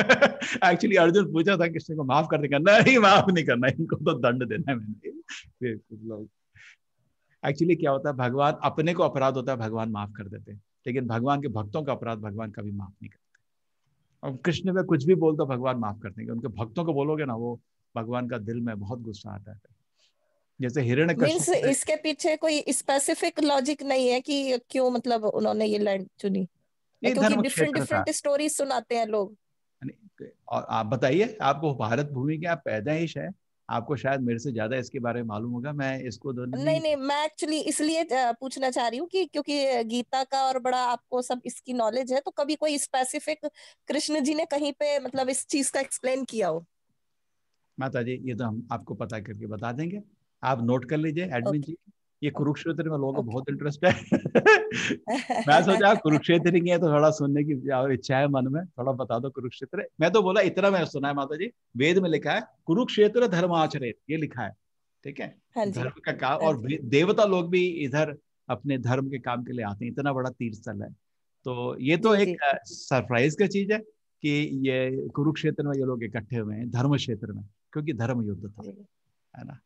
एक्चुअली अर्जुन पूछा था कृष्ण को माफ कर देगा नहीं माफ नहीं करना इनको तो दंड देना है मैंने एक्चुअली मतलब, क्या होता है भगवान अपने को अपराध होता है भगवान माफ कर देते हैं लेकिन भगवान के भक्तों का अपराध भगवान कभी माफ नहीं करते और कृष्ण में कुछ भी बोल दो भगवान माफ कर देंगे उनके भक्तों को बोलोगे ना वो भगवान का दिल में बहुत गुस्सा आता है जैसे हिरण इसके पीछे कोई स्पेसिफिक लॉजिक नहीं है कि क्यों मतलब उन्होंने ये लाइन चुनी क्योंकि डिफरेंट डिफरेंट स्टोरी सुनाते हैं लोग और आप बताइए आपको भारत भूमि के आप पैदाइश है आपको शायद मेरे से ज्यादा इसके बारे में मालूम होगा मैं इसको दोनों नहीं नहीं मैं एक्चुअली इसलिए पूछना चाह रही हूँ कि क्योंकि गीता का और बड़ा आपको सब इसकी नॉलेज है तो कभी कोई स्पेसिफिक कृष्ण जी ने कहीं पे मतलब इस चीज का एक्सप्लेन किया हो माता जी ये तो हम आपको पता करके बता देंगे आप नोट कर लीजिए एडमिन okay. जी ये अच्छा। कुरुक्षेत्र में लोगों को बहुत इंटरेस्ट अच्छा। है मैं सोचा कुरुक्षेत्र ही है तो थोड़ा सुनने की इच्छा है मन में थोड़ा बता दो कुरुक्षेत्र मैं तो बोला इतना मैंने सुना है माता जी वेद में लिखा है कुरुक्षेत्र आचरित ये लिखा है ठीक है हाँ धर्म का काम और हाँ देवता लोग भी इधर अपने धर्म के काम के लिए आते हैं इतना बड़ा तीर्थ स्थल है तो ये तो एक सरप्राइज का चीज है कि ये कुरुक्षेत्र में ये लोग इकट्ठे हुए हैं धर्म क्षेत्र में क्योंकि धर्म युद्ध था है ना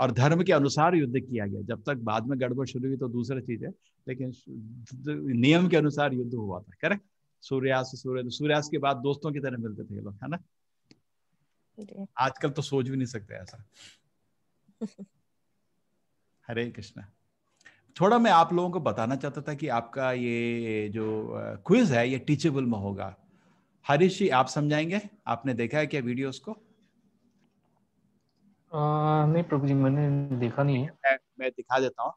और धर्म के अनुसार युद्ध किया गया जब तक बाद में गड़बड़ शुरू हुई तो दूसरा चीज है लेकिन नियम के अनुसार युद्ध हुआ था करेक्ट सूर्यास्त सूर्य सूर्यास्त के बाद दोस्तों की तरह मिलते थे लोग है ना आजकल तो सोच भी नहीं सकते ऐसा हरे कृष्णा थोड़ा मैं आप लोगों को बताना चाहता था कि आपका ये जो क्विज है ये टीचेबल में होगा हरीश जी आप समझाएंगे आपने देखा है क्या वीडियोस को नहीं प्रभु जी मैंने देखा नहीं है मैं, दिखा देता हूँ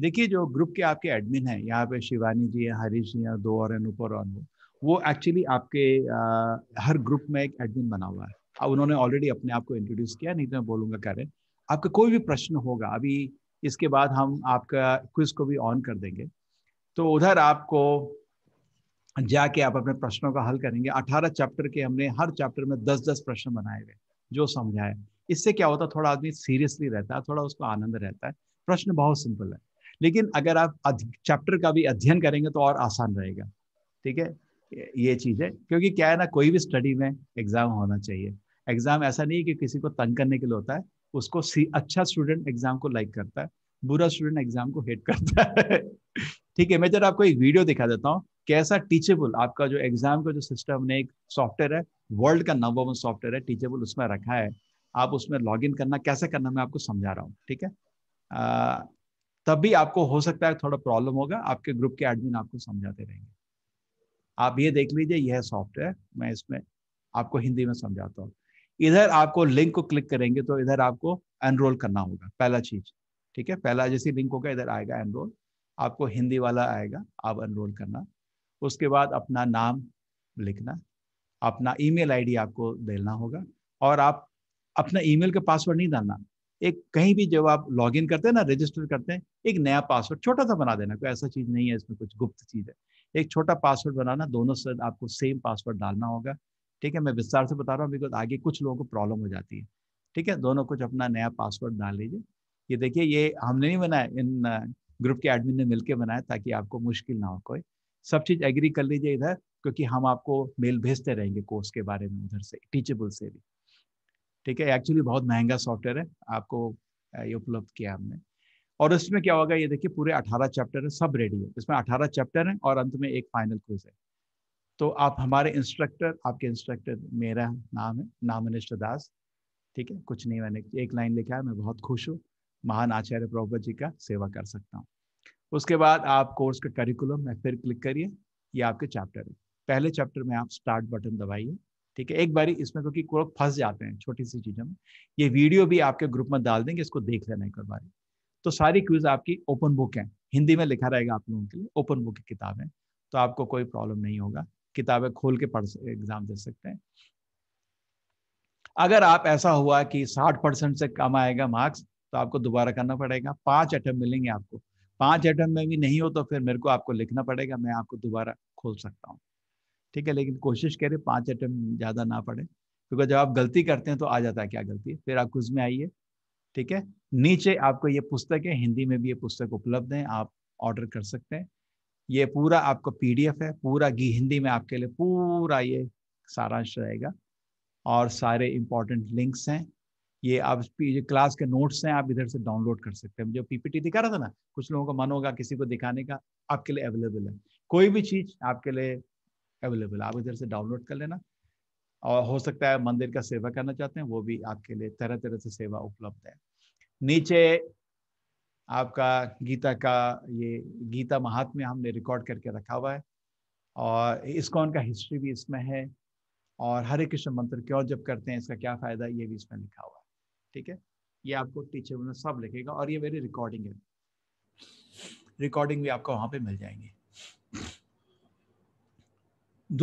देखिए जो ग्रुप के आपके एडमिन है यहाँ पे शिवानी जी हैं हरीश जी हैं दो और अनुप और अनु वो एक्चुअली आपके आ, हर ग्रुप में एक एडमिन बना हुआ है अब उन्होंने ऑलरेडी अपने आप को इंट्रोड्यूस किया नहीं तो मैं बोलूंगा करें आपका कोई भी प्रश्न होगा अभी इसके बाद हम आपका क्विज को भी ऑन कर देंगे तो उधर आपको जाके आप अपने प्रश्नों का हल करेंगे अठारह चैप्टर के हमने हर चैप्टर में दस दस प्रश्न बनाए हुए जो समझाए इससे क्या होता है थोड़ा आदमी सीरियसली रहता है थोड़ा उसको आनंद रहता है प्रश्न बहुत सिंपल है लेकिन अगर आप चैप्टर का भी अध्ययन करेंगे तो और आसान रहेगा ठीक है ये चीज़ है क्योंकि क्या है ना कोई भी स्टडी में एग्जाम होना चाहिए एग्जाम ऐसा नहीं है कि किसी को तंग करने के लिए होता है उसको अच्छा स्टूडेंट एग्जाम को लाइक करता है बुरा स्टूडेंट एग्जाम को हेट करता है ठीक है मैं जरा आपको एक वीडियो दिखा देता हूँ कैसा टीचेबल आपका जो एग्जाम का जो सिस्टम ने एक सॉफ्टवेयर है वर्ल्ड का नंबर वन सॉफ्टवेयर है टीचेबल उसमें रखा है आप उसमें लॉग इन करना कैसे करना मैं आपको समझा रहा हूँ ठीक है तब भी आपको हो सकता है थोड़ा प्रॉब्लम होगा आपके ग्रुप के एडमिन आपको समझाते रहेंगे आप ये देख लीजिए यह सॉफ्टवेयर मैं इसमें आपको हिंदी में समझाता हूँ इधर आपको लिंक को क्लिक करेंगे तो इधर आपको एनरोल करना होगा पहला चीज ठीक है पहला जैसे लिंक होगा इधर आएगा एनरोल आपको हिंदी वाला आएगा आप एनरोल करना उसके बाद अपना नाम लिखना अपना ईमेल आईडी आपको देना होगा और आप अपना ईमेल का पासवर्ड नहीं डालना एक कहीं भी जब आप लॉग इन करते हैं ना रजिस्टर करते हैं एक नया पासवर्ड छोटा सा बना देना कोई ऐसा चीज़ नहीं है इसमें कुछ गुप्त चीज़ है एक छोटा पासवर्ड बनाना दोनों से आपको सेम पासवर्ड डालना होगा ठीक है मैं विस्तार से बता रहा हूँ बिकॉज आगे कुछ लोगों को प्रॉब्लम हो जाती है ठीक है दोनों कुछ अपना नया पासवर्ड डाल लीजिए ये देखिए ये हमने नहीं बनाया इन ग्रुप uh, के एडमिन ने मिलकर बनाया ताकि आपको मुश्किल ना हो कोई सब चीज़ एग्री कर लीजिए इधर क्योंकि हम आपको मेल भेजते रहेंगे कोर्स के बारे में उधर से टीचेबल से भी ठीक है एक्चुअली बहुत महंगा सॉफ्टवेयर है आपको ये उपलब्ध किया हमने और इसमें क्या होगा ये देखिए पूरे 18 चैप्टर है सब रेडी है इसमें 18 चैप्टर है और अंत में एक फाइनल क्विज है तो आप हमारे इंस्ट्रक्टर आपके इंस्ट्रक्टर मेरा नाम है नाम अनिष्ट दास ठीक है कुछ नहीं मैंने एक लाइन लिखा है मैं बहुत खुश हूँ महान आचार्य प्रभुपत जी का सेवा कर सकता हूँ उसके बाद आप कोर्स का करिकुलम में फिर क्लिक करिए ये आपके चैप्टर है पहले चैप्टर में आप स्टार्ट बटन दबाइए ठीक है एक बारी इसमें क्योंकि लोग फंस जाते हैं छोटी सी चीज़ों में ये वीडियो भी आपके ग्रुप में डाल देंगे इसको देख लेना एक बार तो सारी क्विज आपकी ओपन बुक है हिंदी में लिखा रहेगा आप लोगों के लिए ओपन बुक की किताब है तो आपको कोई प्रॉब्लम नहीं होगा किताबें खोल के पढ़ एग्जाम दे सकते हैं अगर आप ऐसा हुआ कि साठ परसेंट से कम आएगा मार्क्स तो आपको दोबारा करना पड़ेगा पांच अटेम्प मिलेंगे आपको पांच अटेम्प में भी नहीं हो तो फिर मेरे को आपको लिखना पड़ेगा मैं आपको दोबारा खोल सकता हूँ ठीक है लेकिन कोशिश करें पांच अटैम्प्ट ज़्यादा ना पड़े क्योंकि जब आप गलती करते हैं तो आ जाता है क्या गलती है फिर आप में आइए ठीक है नीचे आपको ये पुस्तक है हिंदी में भी ये पुस्तक उपलब्ध है आप ऑर्डर कर सकते हैं ये पूरा आपका पीडीएफ है पूरा गी हिंदी में आपके लिए पूरा ये सारांश रहेगा और सारे इंपॉर्टेंट लिंक्स हैं ये आप ये क्लास के नोट्स हैं आप इधर से डाउनलोड कर सकते हैं जो पीपीटी दिखा रहा था ना कुछ लोगों का मन होगा किसी को दिखाने का आपके लिए अवेलेबल है कोई भी चीज़ आपके लिए अवेलेबल आप इधर से डाउनलोड कर लेना और हो सकता है मंदिर का सेवा करना चाहते हैं वो भी आपके लिए तरह तरह से सेवा उपलब्ध है नीचे आपका गीता का ये गीता महात्म्य हमने रिकॉर्ड करके रखा हुआ है और इसकोन का हिस्ट्री भी इसमें है और हरे कृष्ण मंत्र क्यों जब करते हैं इसका क्या फ़ायदा ये भी इसमें लिखा हुआ है ठीक है ये आपको टीचर सब लिखेगा और ये मेरी रिकॉर्डिंग है रिकॉर्डिंग भी आपको वहां पे मिल जाएंगे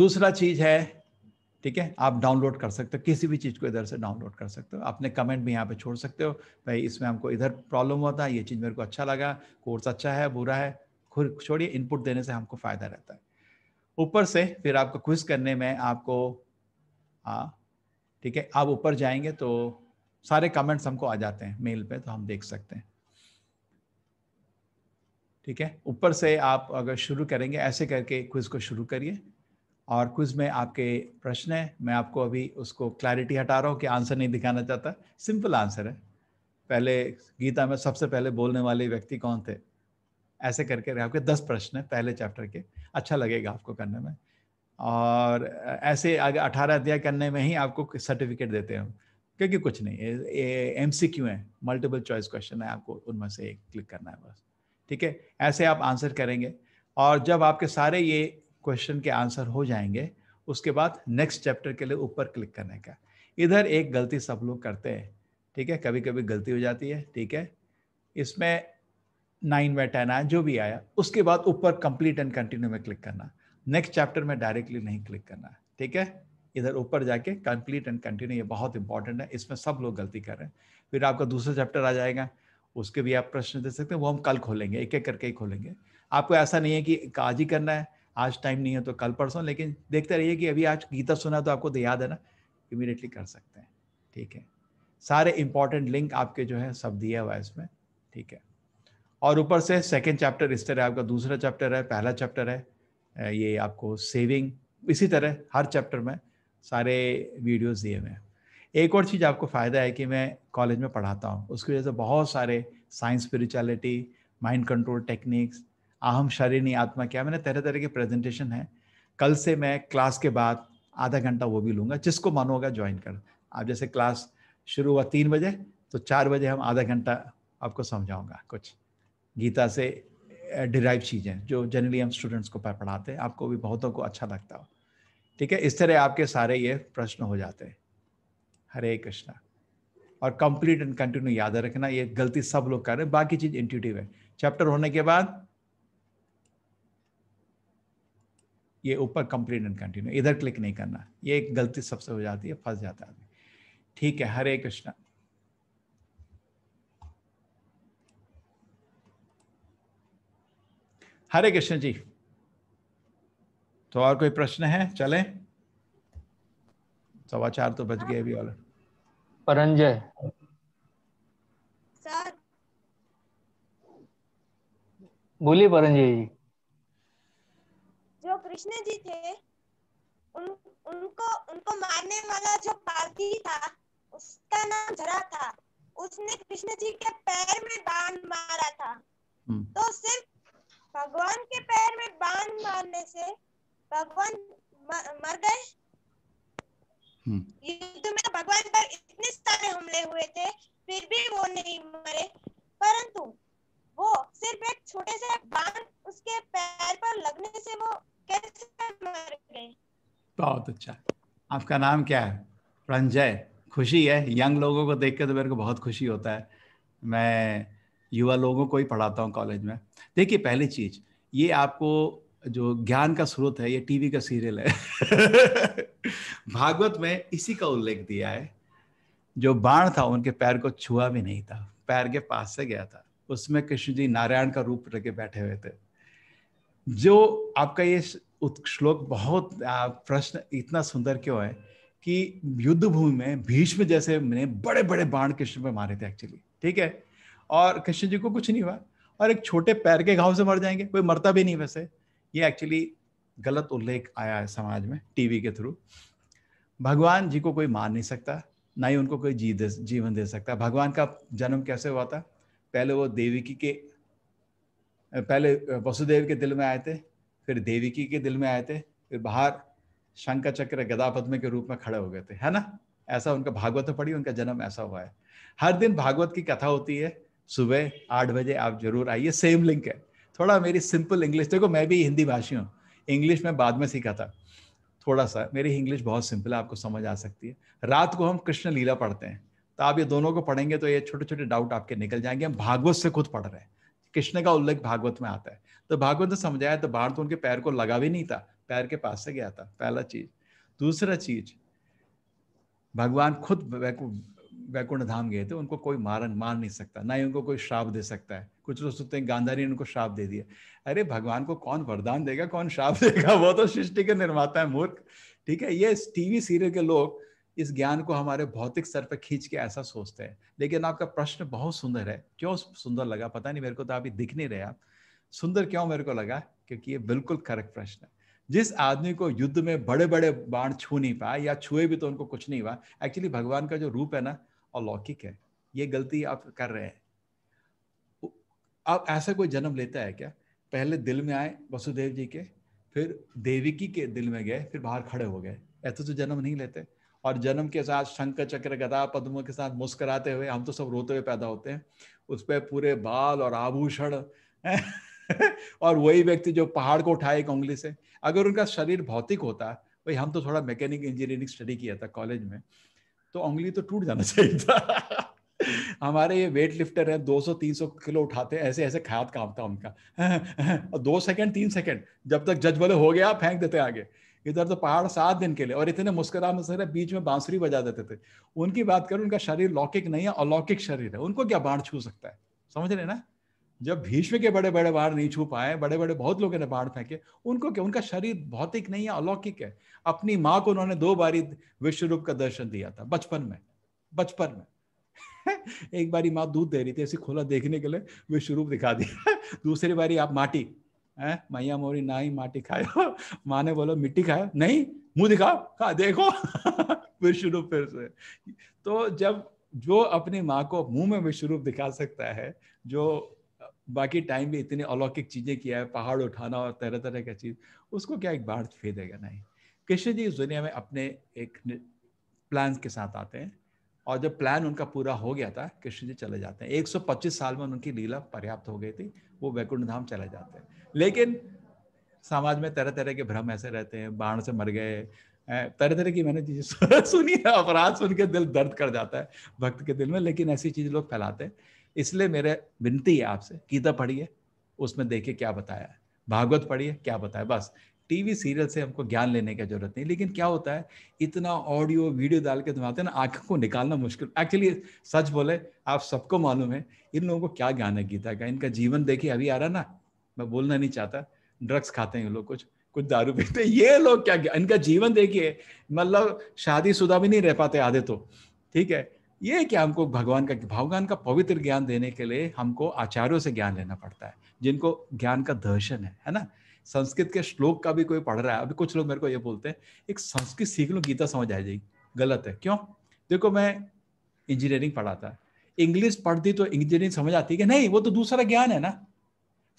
दूसरा चीज है ठीक है आप डाउनलोड कर सकते हो किसी भी चीज़ को इधर से डाउनलोड कर सकते हो अपने कमेंट भी यहाँ पे छोड़ सकते हो भाई इसमें हमको इधर प्रॉब्लम हुआ था ये चीज़ मेरे को अच्छा लगा कोर्स अच्छा है बुरा है खुद छोड़िए इनपुट देने से हमको फ़ायदा रहता है ऊपर से फिर आपको क्विज करने में आपको हाँ ठीक है आप ऊपर जाएंगे तो सारे कमेंट्स हमको आ जाते हैं मेल पे तो हम देख सकते हैं ठीक है ऊपर से आप अगर शुरू करेंगे ऐसे करके क्विज को शुरू करिए और क्विज में आपके प्रश्न है मैं आपको अभी उसको क्लैरिटी हटा रहा हूँ कि आंसर नहीं दिखाना चाहता सिंपल आंसर है पहले गीता में सबसे पहले बोलने वाले व्यक्ति कौन थे ऐसे करके आपके दस प्रश्न है पहले चैप्टर के अच्छा लगेगा आपको करने में और ऐसे आगे अठारह अध्याय करने में ही आपको सर्टिफिकेट देते हैं क्योंकि कुछ नहीं एम सी क्यू है मल्टीपल चॉइस क्वेश्चन है आपको उनमें से एक क्लिक करना है बस ठीक है ऐसे आप आंसर करेंगे और जब आपके सारे ये क्वेश्चन के आंसर हो जाएंगे उसके बाद नेक्स्ट चैप्टर के लिए ऊपर क्लिक करने का इधर एक गलती सब लोग करते हैं ठीक है कभी कभी गलती हो जाती है ठीक है इसमें नाइन में टेन आया जो भी आया उसके बाद ऊपर कंप्लीट एंड कंटिन्यू में क्लिक करना नेक्स्ट चैप्टर में डायरेक्टली नहीं क्लिक करना ठीक है इधर ऊपर जाके कंप्लीट एंड कंटिन्यू ये बहुत इंपॉर्टेंट है इसमें सब लोग गलती कर रहे हैं फिर आपका दूसरा चैप्टर आ जाएगा उसके भी आप प्रश्न दे सकते हैं वो हम कल खोलेंगे एक एक करके ही खोलेंगे आपको ऐसा नहीं है कि आज ही करना है आज टाइम नहीं है तो कल परसों लेकिन देखते रहिए कि अभी आज गीता सुना तो आपको तो याद है ना इमीडिएटली कर सकते हैं ठीक है सारे इंपॉर्टेंट लिंक आपके जो है सब दिया हुआ है इसमें ठीक है और ऊपर से सेकेंड चैप्टर इस तरह आपका दूसरा चैप्टर है पहला चैप्टर है ये आपको सेविंग इसी तरह हर चैप्टर में सारे वीडियोस दिए हुए हैं एक और चीज़ आपको फ़ायदा है कि मैं कॉलेज में पढ़ाता हूँ उसकी वजह से बहुत सारे science spirituality mind control techniques अहम शरीर आत्मा क्या मैंने तरह तरह के प्रेजेंटेशन है कल से मैं क्लास के बाद आधा घंटा वो भी लूँगा जिसको मन होगा ज्वाइन कर आप जैसे क्लास शुरू हुआ तीन बजे तो चार बजे हम आधा घंटा आपको समझाऊंगा कुछ गीता से डिराइव चीज़ें जो जनरली हम स्टूडेंट्स को पढ़ाते हैं आपको भी बहुतों को अच्छा लगता हो ठीक है इस तरह आपके सारे ये प्रश्न हो जाते हैं हरे कृष्णा और कंप्लीट एंड कंटिन्यू याद रखना ये गलती सब लोग कर रहे हैं बाकी चीज़ इंट्यूटिव है चैप्टर होने के बाद ये ऊपर कंप्लीट एंड कंटिन्यू इधर क्लिक नहीं करना ये एक गलती सबसे हो जाती है फंस जाता है ठीक है हरे कृष्णा हरे कृष्ण जी तो और कोई प्रश्न है चले सवा चार तो बज गए अभी और परंजय बोलिए परंजय जी कृष्ण जी थे उन उनको उनको मारने वाला जो पालकी था उसका नाम जरा था उसने कृष्ण जी के पैर में बाण मारा था हम्म। तो सिर्फ भगवान के पैर में बाण मारने से भगवान मर गए हम्म। युद्ध में भगवान पर इतने सारे हमले हुए थे फिर भी वो नहीं मरे परंतु वो सिर्फ एक छोटे से बाण उसके पैर पर लगने से वो बहुत अच्छा आपका नाम क्या है प्रंजय खुशी है यंग लोगों को देख के तो मेरे को बहुत खुशी होता है मैं युवा लोगों को ही पढ़ाता हूँ कॉलेज में देखिए पहली चीज ये आपको जो ज्ञान का स्रोत है ये टीवी का सीरियल है भागवत में इसी का उल्लेख दिया है जो बाण था उनके पैर को छुआ भी नहीं था पैर के पास से गया था उसमें कृष्ण जी नारायण का रूप लेके बैठे हुए थे जो आपका ये श्लोक बहुत प्रश्न इतना सुंदर क्यों है कि युद्ध भूमि में भीष्म जैसे मैंने बड़े बड़े बाण कृष्ण पे मारे थे एक्चुअली ठीक है और कृष्ण जी को कुछ नहीं हुआ और एक छोटे पैर के घाव से मर जाएंगे कोई मरता भी नहीं वैसे ये एक्चुअली गलत उल्लेख आया है समाज में टीवी के थ्रू भगवान जी को कोई मार नहीं सकता ना ही उनको कोई जी दे जीवन दे सकता भगवान का जन्म कैसे हुआ था पहले वो देवी की के पहले वसुदेव के दिल में आए थे फिर देविकी के दिल में आए थे फिर बाहर शंका चक्र गदापद के रूप में खड़े हो गए थे है ना ऐसा उनका भागवत तो पढ़ी उनका जन्म ऐसा हुआ है हर दिन भागवत की कथा होती है सुबह आठ बजे आप जरूर आइए सेम लिंक है थोड़ा मेरी सिंपल इंग्लिश देखो मैं भी हिंदी भाषी हूँ इंग्लिश में बाद में सीखा था थोड़ा सा मेरी इंग्लिश बहुत सिंपल है आपको समझ आ सकती है रात को हम कृष्ण लीला पढ़ते हैं तो आप ये दोनों को पढ़ेंगे तो ये छोटे छोटे डाउट आपके निकल जाएंगे हम भागवत से खुद पढ़ रहे हैं कृष्ण का उल्लेख भागवत में आता है तो भागवत ने समझाया तो बाढ़ तो उनके पैर को लगा भी नहीं था पैर के पास से गया था पहला चीज दूसरा चीज भगवान खुद वैकुंठ धाम गए थे उनको कोई मार मार नहीं सकता ना ही उनको कोई श्राप दे सकता है कुछ लोग सोचते हैं गांधारी ने उनको श्राप दे दिया अरे भगवान को कौन वरदान देगा कौन श्राप देगा वो तो सृष्टि के निर्माता है मूर्ख ठीक है ये टीवी सीरियल के लोग इस ज्ञान को हमारे भौतिक स्तर पर खींच के ऐसा सोचते हैं लेकिन आपका प्रश्न बहुत सुंदर है क्यों सुंदर लगा पता नहीं मेरे को तो अभी दिख नहीं रहे आप सुंदर क्यों मेरे को लगा क्योंकि ये बिल्कुल करेक्ट प्रश्न है जिस आदमी को युद्ध में बड़े बड़े बाण छू नहीं पाए या छुए भी तो उनको कुछ नहीं हुआ एक्चुअली भगवान का जो रूप है ना अलौकिक है ये गलती आप कर रहे हैं अब ऐसा कोई जन्म लेता है क्या पहले दिल में आए वसुदेव जी के फिर देविकी के दिल में गए फिर बाहर खड़े हो गए ऐसे तो जन्म नहीं लेते और जन्म के साथ शंख चक्र गदा पद्म के साथ मुस्कराते हुए हम तो सब रोते हुए पैदा होते हैं उस पर पूरे बाल और आभूषण और वही व्यक्ति जो पहाड़ को उठाए एक उंगली से अगर उनका शरीर भौतिक होता भाई हम तो थोड़ा मैकेनिक इंजीनियरिंग स्टडी किया था कॉलेज में तो उंगली तो टूट जाना चाहिए था हमारे ये वेट लिफ्टर है 200-300 किलो उठाते हैं ऐसे ऐसे खाद था उनका और दो सेकंड तीन सेकंड जब तक जज बोले हो गया फेंक देते आगे इधर तो पहाड़ सात दिन के लिए और इतने मुस्कुरा मुस्करा बीच में बांसुरी बजा देते थे उनकी बात करें उनका शरीर लौकिक नहीं है अलौकिक शरीर है उनको क्या बाढ़ छू सकता है समझ रहे ना जब भीष्म के बड़े बड़े बाढ़ नहीं छू पाए बड़े बड़े बहुत लोगों ने बाढ़ फेंके उनको क्या उनका शरीर भौतिक नहीं है अलौकिक है अपनी माँ को उन्होंने दो बारी विश्व रूप का दर्शन दिया था बचपन में बचपन में एक बारी माँ दूध दे रही थी ऐसे खोला देखने के लिए विश्व रूप दिखा दिया दूसरी बारी आप माटी है मैया मोरी ना ही माटी खाया माँ ने बोलो मिट्टी खाया नहीं मुंह दिखाओ कहा देखो फिर शुरू फिर से तो जब जो अपनी माँ को मुंह में विश्वरूप दिखा सकता है जो बाकी टाइम भी इतनी अलौकिक चीजें किया है पहाड़ उठाना और तरह तरह का चीज उसको क्या एक बाढ़ फेदेगा नहीं कृष्ण जी इस दुनिया में अपने एक प्लान के साथ आते हैं और जब प्लान उनका पूरा हो गया था कृष्ण जी चले जाते हैं 125 साल में उनकी लीला पर्याप्त हो गई थी वो वैकुंठ धाम चले जाते हैं लेकिन समाज में तरह तरह के भ्रम ऐसे रहते हैं बाढ़ से मर गए तरह तरह की मैंने चीजें सुनी है अपराध सुन के दिल दर्द कर जाता है भक्त के दिल में लेकिन ऐसी चीज लोग फैलाते हैं इसलिए मेरे विनती है आपसे गीता पढ़िए उसमें देखिए क्या बताया है भागवत पढ़िए क्या बताया बस टीवी सीरियल से हमको ज्ञान लेने की जरूरत नहीं लेकिन क्या होता है इतना ऑडियो वीडियो डाल के घुमाते हैं ना आंखों को निकालना मुश्किल एक्चुअली सच बोले आप सबको मालूम है इन लोगों को क्या ज्ञान है गीता का इनका जीवन देखिए अभी आ रहा ना मैं बोलना नहीं चाहता ड्रग्स खाते हैं लोग कुछ कुछ दारू पीते ये लोग क्या इनका जीवन देखिए मतलब शादी शुदा भी नहीं रह पाते आधे तो ठीक है ये क्या हमको भगवान का भगवान का पवित्र ज्ञान देने के लिए हमको आचार्यों से ज्ञान लेना पड़ता है जिनको ज्ञान का दर्शन है है ना संस्कृत के श्लोक का भी कोई पढ़ रहा है अभी कुछ लोग मेरे को ये बोलते हैं एक संस्कृत सीख लो गीता समझ आ जाएगी गलत है क्यों देखो मैं इंजीनियरिंग पढ़ाता इंग्लिश पढ़ती तो इंजीनियरिंग समझ आती है कि नहीं वो तो दूसरा ज्ञान है ना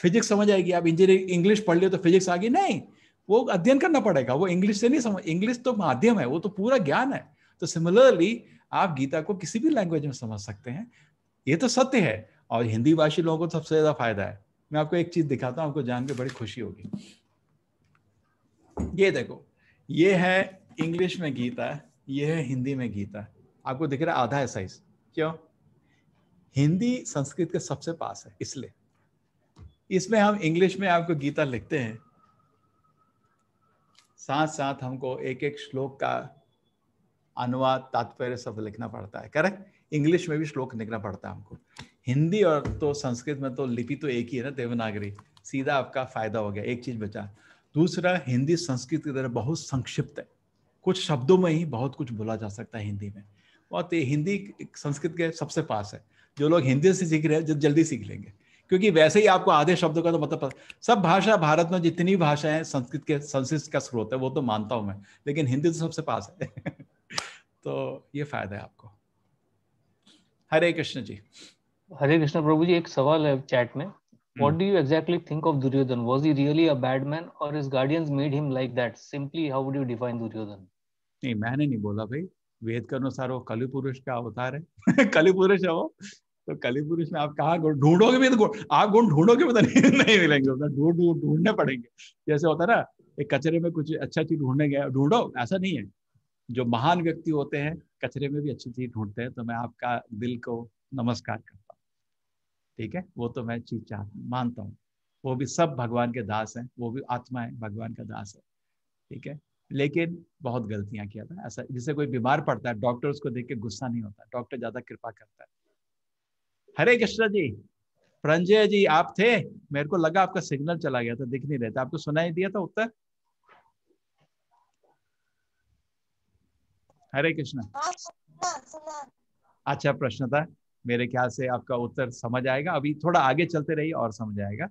फिजिक्स समझ आएगी आप इंजीनियरिंग इंग्लिश पढ़ लियो तो फिजिक्स आ गई नहीं वो अध्ययन करना पड़ेगा वो इंग्लिश से नहीं समझ इंग्लिश तो माध्यम है वो तो पूरा ज्ञान है तो सिमिलरली आप गीता को किसी भी लैंग्वेज में समझ सकते हैं ये तो सत्य है और हिंदी भाषी लोगों को तो सबसे ज्यादा फायदा है मैं आपको एक चीज दिखाता हूँ आपको जान के बड़ी खुशी होगी ये देखो ये है इंग्लिश में गीता ये है हिंदी में गीता आपको दिख रहा है आधा है साइज क्यों हिंदी संस्कृत के सबसे पास है इसलिए इसमें हम इंग्लिश में आपको गीता लिखते हैं साथ साथ हमको एक एक श्लोक का अनुवाद तात्पर्य सब लिखना पड़ता है करेक्ट इंग्लिश में भी श्लोक लिखना पड़ता है हमको हिंदी और तो संस्कृत में तो लिपि तो एक ही है ना देवनागरी सीधा आपका फायदा हो गया एक चीज बचा दूसरा हिंदी संस्कृत की तरह बहुत संक्षिप्त है कुछ शब्दों में ही बहुत कुछ बोला जा सकता है हिंदी में बहुत हिंदी संस्कृत के सबसे पास है जो लोग हिंदी से सीख रहे हैं जो जल्दी सीख लेंगे क्योंकि वैसे ही आपको आधे शब्दों का तो मतलब सब भाषा भारत में जितनी भाषाएं हैं संस्कृत के संस्कृत का स्रोत है वो तो मानता हूं मैं लेकिन हिंदी तो सबसे पास है तो ये फायदा है आपको हरे कृष्ण जी हरे कृष्ण प्रभु जी एक सवाल है चैट में hmm. What do you exactly think of Duryodhana Was he really a bad man और his guardians made him like that simply how would you define Duryodhan? नहीं मैंने नहीं बोला भाई वेद के अनुसार वो कलि पुरुष का अवतार है कलि पुरुष है वो तो कली पुरुष में आप कहा गुण ढूंढोगे भी तो आप गुण ढूंढोगे भी तो नहीं, नहीं मिलेंगे ढूंढ ढूंढ ढूंढने पड़ेंगे जैसे होता है ना एक कचरे में कुछ अच्छा चीज ढूंढने गया ढूंढो ऐसा नहीं है जो महान व्यक्ति होते हैं कचरे में भी अच्छी चीज ढूंढते हैं तो मैं आपका दिल को नमस्कार करता हूँ ठीक है वो तो मैं चीज चाह मानता हूँ वो भी सब भगवान के दास हैं वो भी आत्मा है भगवान का दास है ठीक है लेकिन बहुत गलतियां किया था ऐसा जिसे कोई बीमार पड़ता है डॉक्टर उसको देख के गुस्सा नहीं होता डॉक्टर ज्यादा कृपा करता है हरे कृष्णा जी प्रंजय जी आप थे मेरे को लगा आपका सिग्नल चला गया था दिख नहीं रहता आपको सुनाई दिया था उत्तर हरे कृष्णा हाँ, अच्छा प्रश्न था मेरे ख्याल से आपका उत्तर समझ आएगा अभी थोड़ा आगे चलते रहिए और समझ आएगा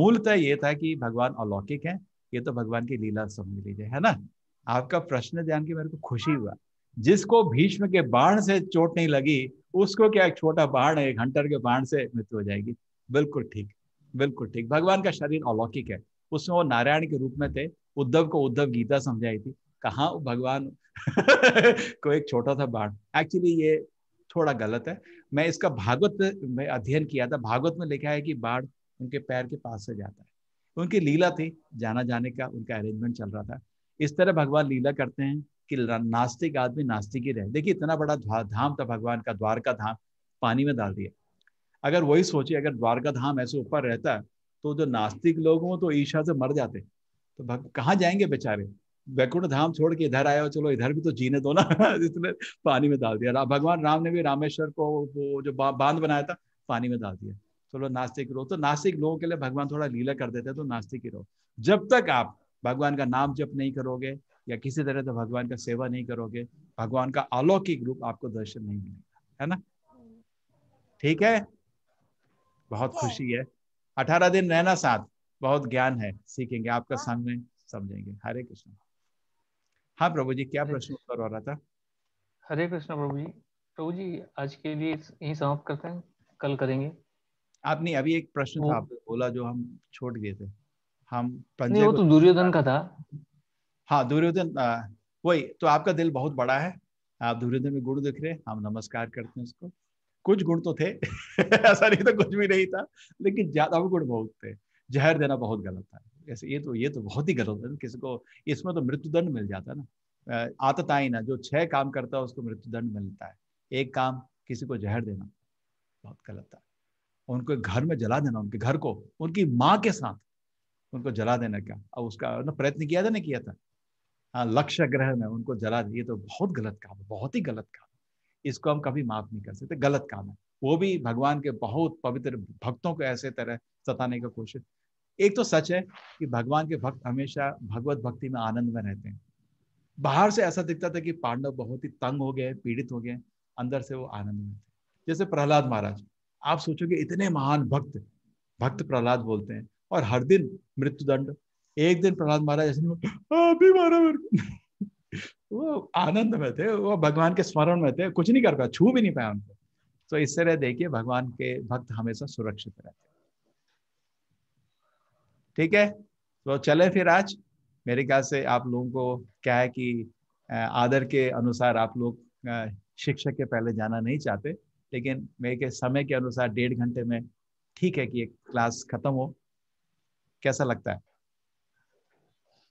मूलतः ये था कि भगवान अलौकिक है ये तो भगवान की लीला समझ लीजिए है ना आपका प्रश्न जान के मेरे को खुशी हुआ जिसको भीष्म के बाण से चोट नहीं लगी उसको क्या एक छोटा बाढ़ है एक हंटर के बाढ़ से मृत्यु हो जाएगी बिल्कुल ठीक बिल्कुल ठीक भगवान का शरीर अलौकिक है उसमें वो नारायण के रूप में थे उद्धव को उद्धव गीता समझाई थी कहा भगवान को एक छोटा सा बाढ़ एक्चुअली ये थोड़ा गलत है मैं इसका भागवत में अध्ययन किया था भागवत में लिखा है कि बाढ़ उनके पैर के पास से जाता है उनकी लीला थी जाना जाने का उनका अरेंजमेंट चल रहा था इस तरह भगवान लीला करते हैं कि नास्तिक आदमी नास्तिक ही रहे देखिए इतना बड़ा धाम था भगवान का द्वारका धाम पानी में डाल दिया अगर वही सोचे अगर द्वारका धाम ऐसे ऊपर रहता तो जो नास्तिक लोग हों तो ईशा से मर जाते तो कहाँ जाएंगे बेचारे वैकुंठ धाम छोड़ के इधर आए हो चलो इधर भी तो जीने दो ना जिसने पानी में डाल दिया भगवान राम ने भी रामेश्वर को वो जो बांध बनाया था पानी में डाल दिया चलो नास्तिक रहो तो नास्तिक लोगों के लिए भगवान थोड़ा लीला कर देते हैं तो नास्तिक ही रहो जब तक आप भगवान का नाम जप नहीं करोगे या किसी तरह से तो भगवान का सेवा नहीं करोगे भगवान का अलौकिक रूप आपको दर्शन नहीं मिलेगा है ना ठीक है बहुत खुशी है अठारह दिन रहना साथ बहुत ज्ञान है सीखेंगे आपका हाँ। संग में समझेंगे हरे कृष्ण हाँ प्रभु जी क्या प्रश्न उत्तर हो रहा था हरे कृष्ण प्रभु जी प्रभु जी आज के लिए यही समाप्त करते हैं कल करेंगे आपने अभी एक प्रश्न था आपने बोला जो हम छोड़ गए थे हम नहीं, वो तो दुर्योधन का था हाँ दुर्योधन वही तो आपका दिल बहुत बड़ा है आप दुर्योधन में गुण दिख रहे हैं हम नमस्कार करते हैं उसको कुछ गुण तो थे ऐसा नहीं तो कुछ भी नहीं था लेकिन ज्यादा गुण बहुत थे जहर देना बहुत गलत था ऐसे ये तो ये तो बहुत ही गलत है किसी को इसमें तो मृत्युदंड मिल जाता है ना आतता ही ना जो छह काम करता है उसको मृत्युदंड मिलता है एक काम किसी को जहर देना बहुत गलत था उनको घर में जला देना उनके घर को उनकी माँ के साथ उनको जला देना क्या अब उसका प्रयत्न किया था नहीं किया था हाँ, लक्ष्य ग्रह में उनको जला दिए तो बहुत गलत काम है बहुत ही गलत काम है इसको हम कभी माफ नहीं कर सकते गलत काम है वो भी भगवान के बहुत पवित्र भक्तों को ऐसे तरह सताने का कोशिश एक तो सच है कि भगवान के भक्त हमेशा भगवत भक्ति में आनंद में रहते हैं बाहर से ऐसा दिखता था कि पांडव बहुत ही तंग हो गए पीड़ित हो गए अंदर से वो आनंद में थे जैसे प्रहलाद महाराज आप सोचोगे इतने महान भक्त भक्त प्रहलाद बोलते हैं और हर दिन मृत्युदंड एक दिन प्रहलाद महाराज ऐसे अभी मारा मेरे को वो आनंद में थे वो भगवान के स्मरण में थे कुछ नहीं कर पाया छू भी नहीं पाया उनको तो इस तरह देखिए भगवान के भक्त हमेशा सुरक्षित रहते ठीक है तो चले फिर आज मेरे ख्याल से आप लोगों को क्या है कि आदर के अनुसार आप लोग शिक्षक के पहले जाना नहीं चाहते लेकिन मेरे के समय के अनुसार डेढ़ घंटे में ठीक है कि एक क्लास खत्म हो कैसा लगता है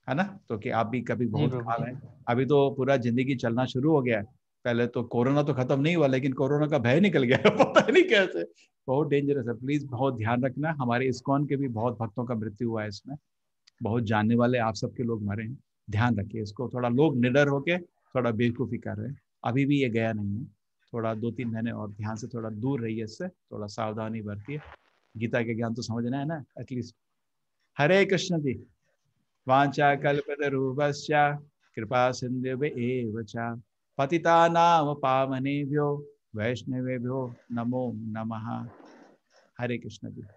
है ना तो कि आप भी कभी बहुत खा है अभी तो पूरा जिंदगी चलना शुरू हो गया है पहले तो कोरोना तो खत्म नहीं हुआ लेकिन कोरोना का भय निकल गया पता नहीं कैसे बहुत डेंजरस है प्लीज बहुत ध्यान रखना हमारे इस्कॉन के भी बहुत भक्तों का मृत्यु हुआ है इसमें बहुत जानने वाले आप सबके लोग मरे हैं ध्यान रखिए इसको थोड़ा लोग निडर होके थोड़ा बेवकूफ़ी कर रहे हैं अभी भी ये गया नहीं है थोड़ा दो तीन महीने और ध्यान से थोड़ा दूर रहिए इससे थोड़ा सावधानी बरतिए गीता के ज्ञान तो समझना है ना एटलीस्ट हरे कृष्ण जी वाचा कल्पत कल्पतरूपश्च कृपा सिंधु च पतितानां पावनेभ्यो वैष्णवेभ्यो नमो नमः हरे कृष्ण जी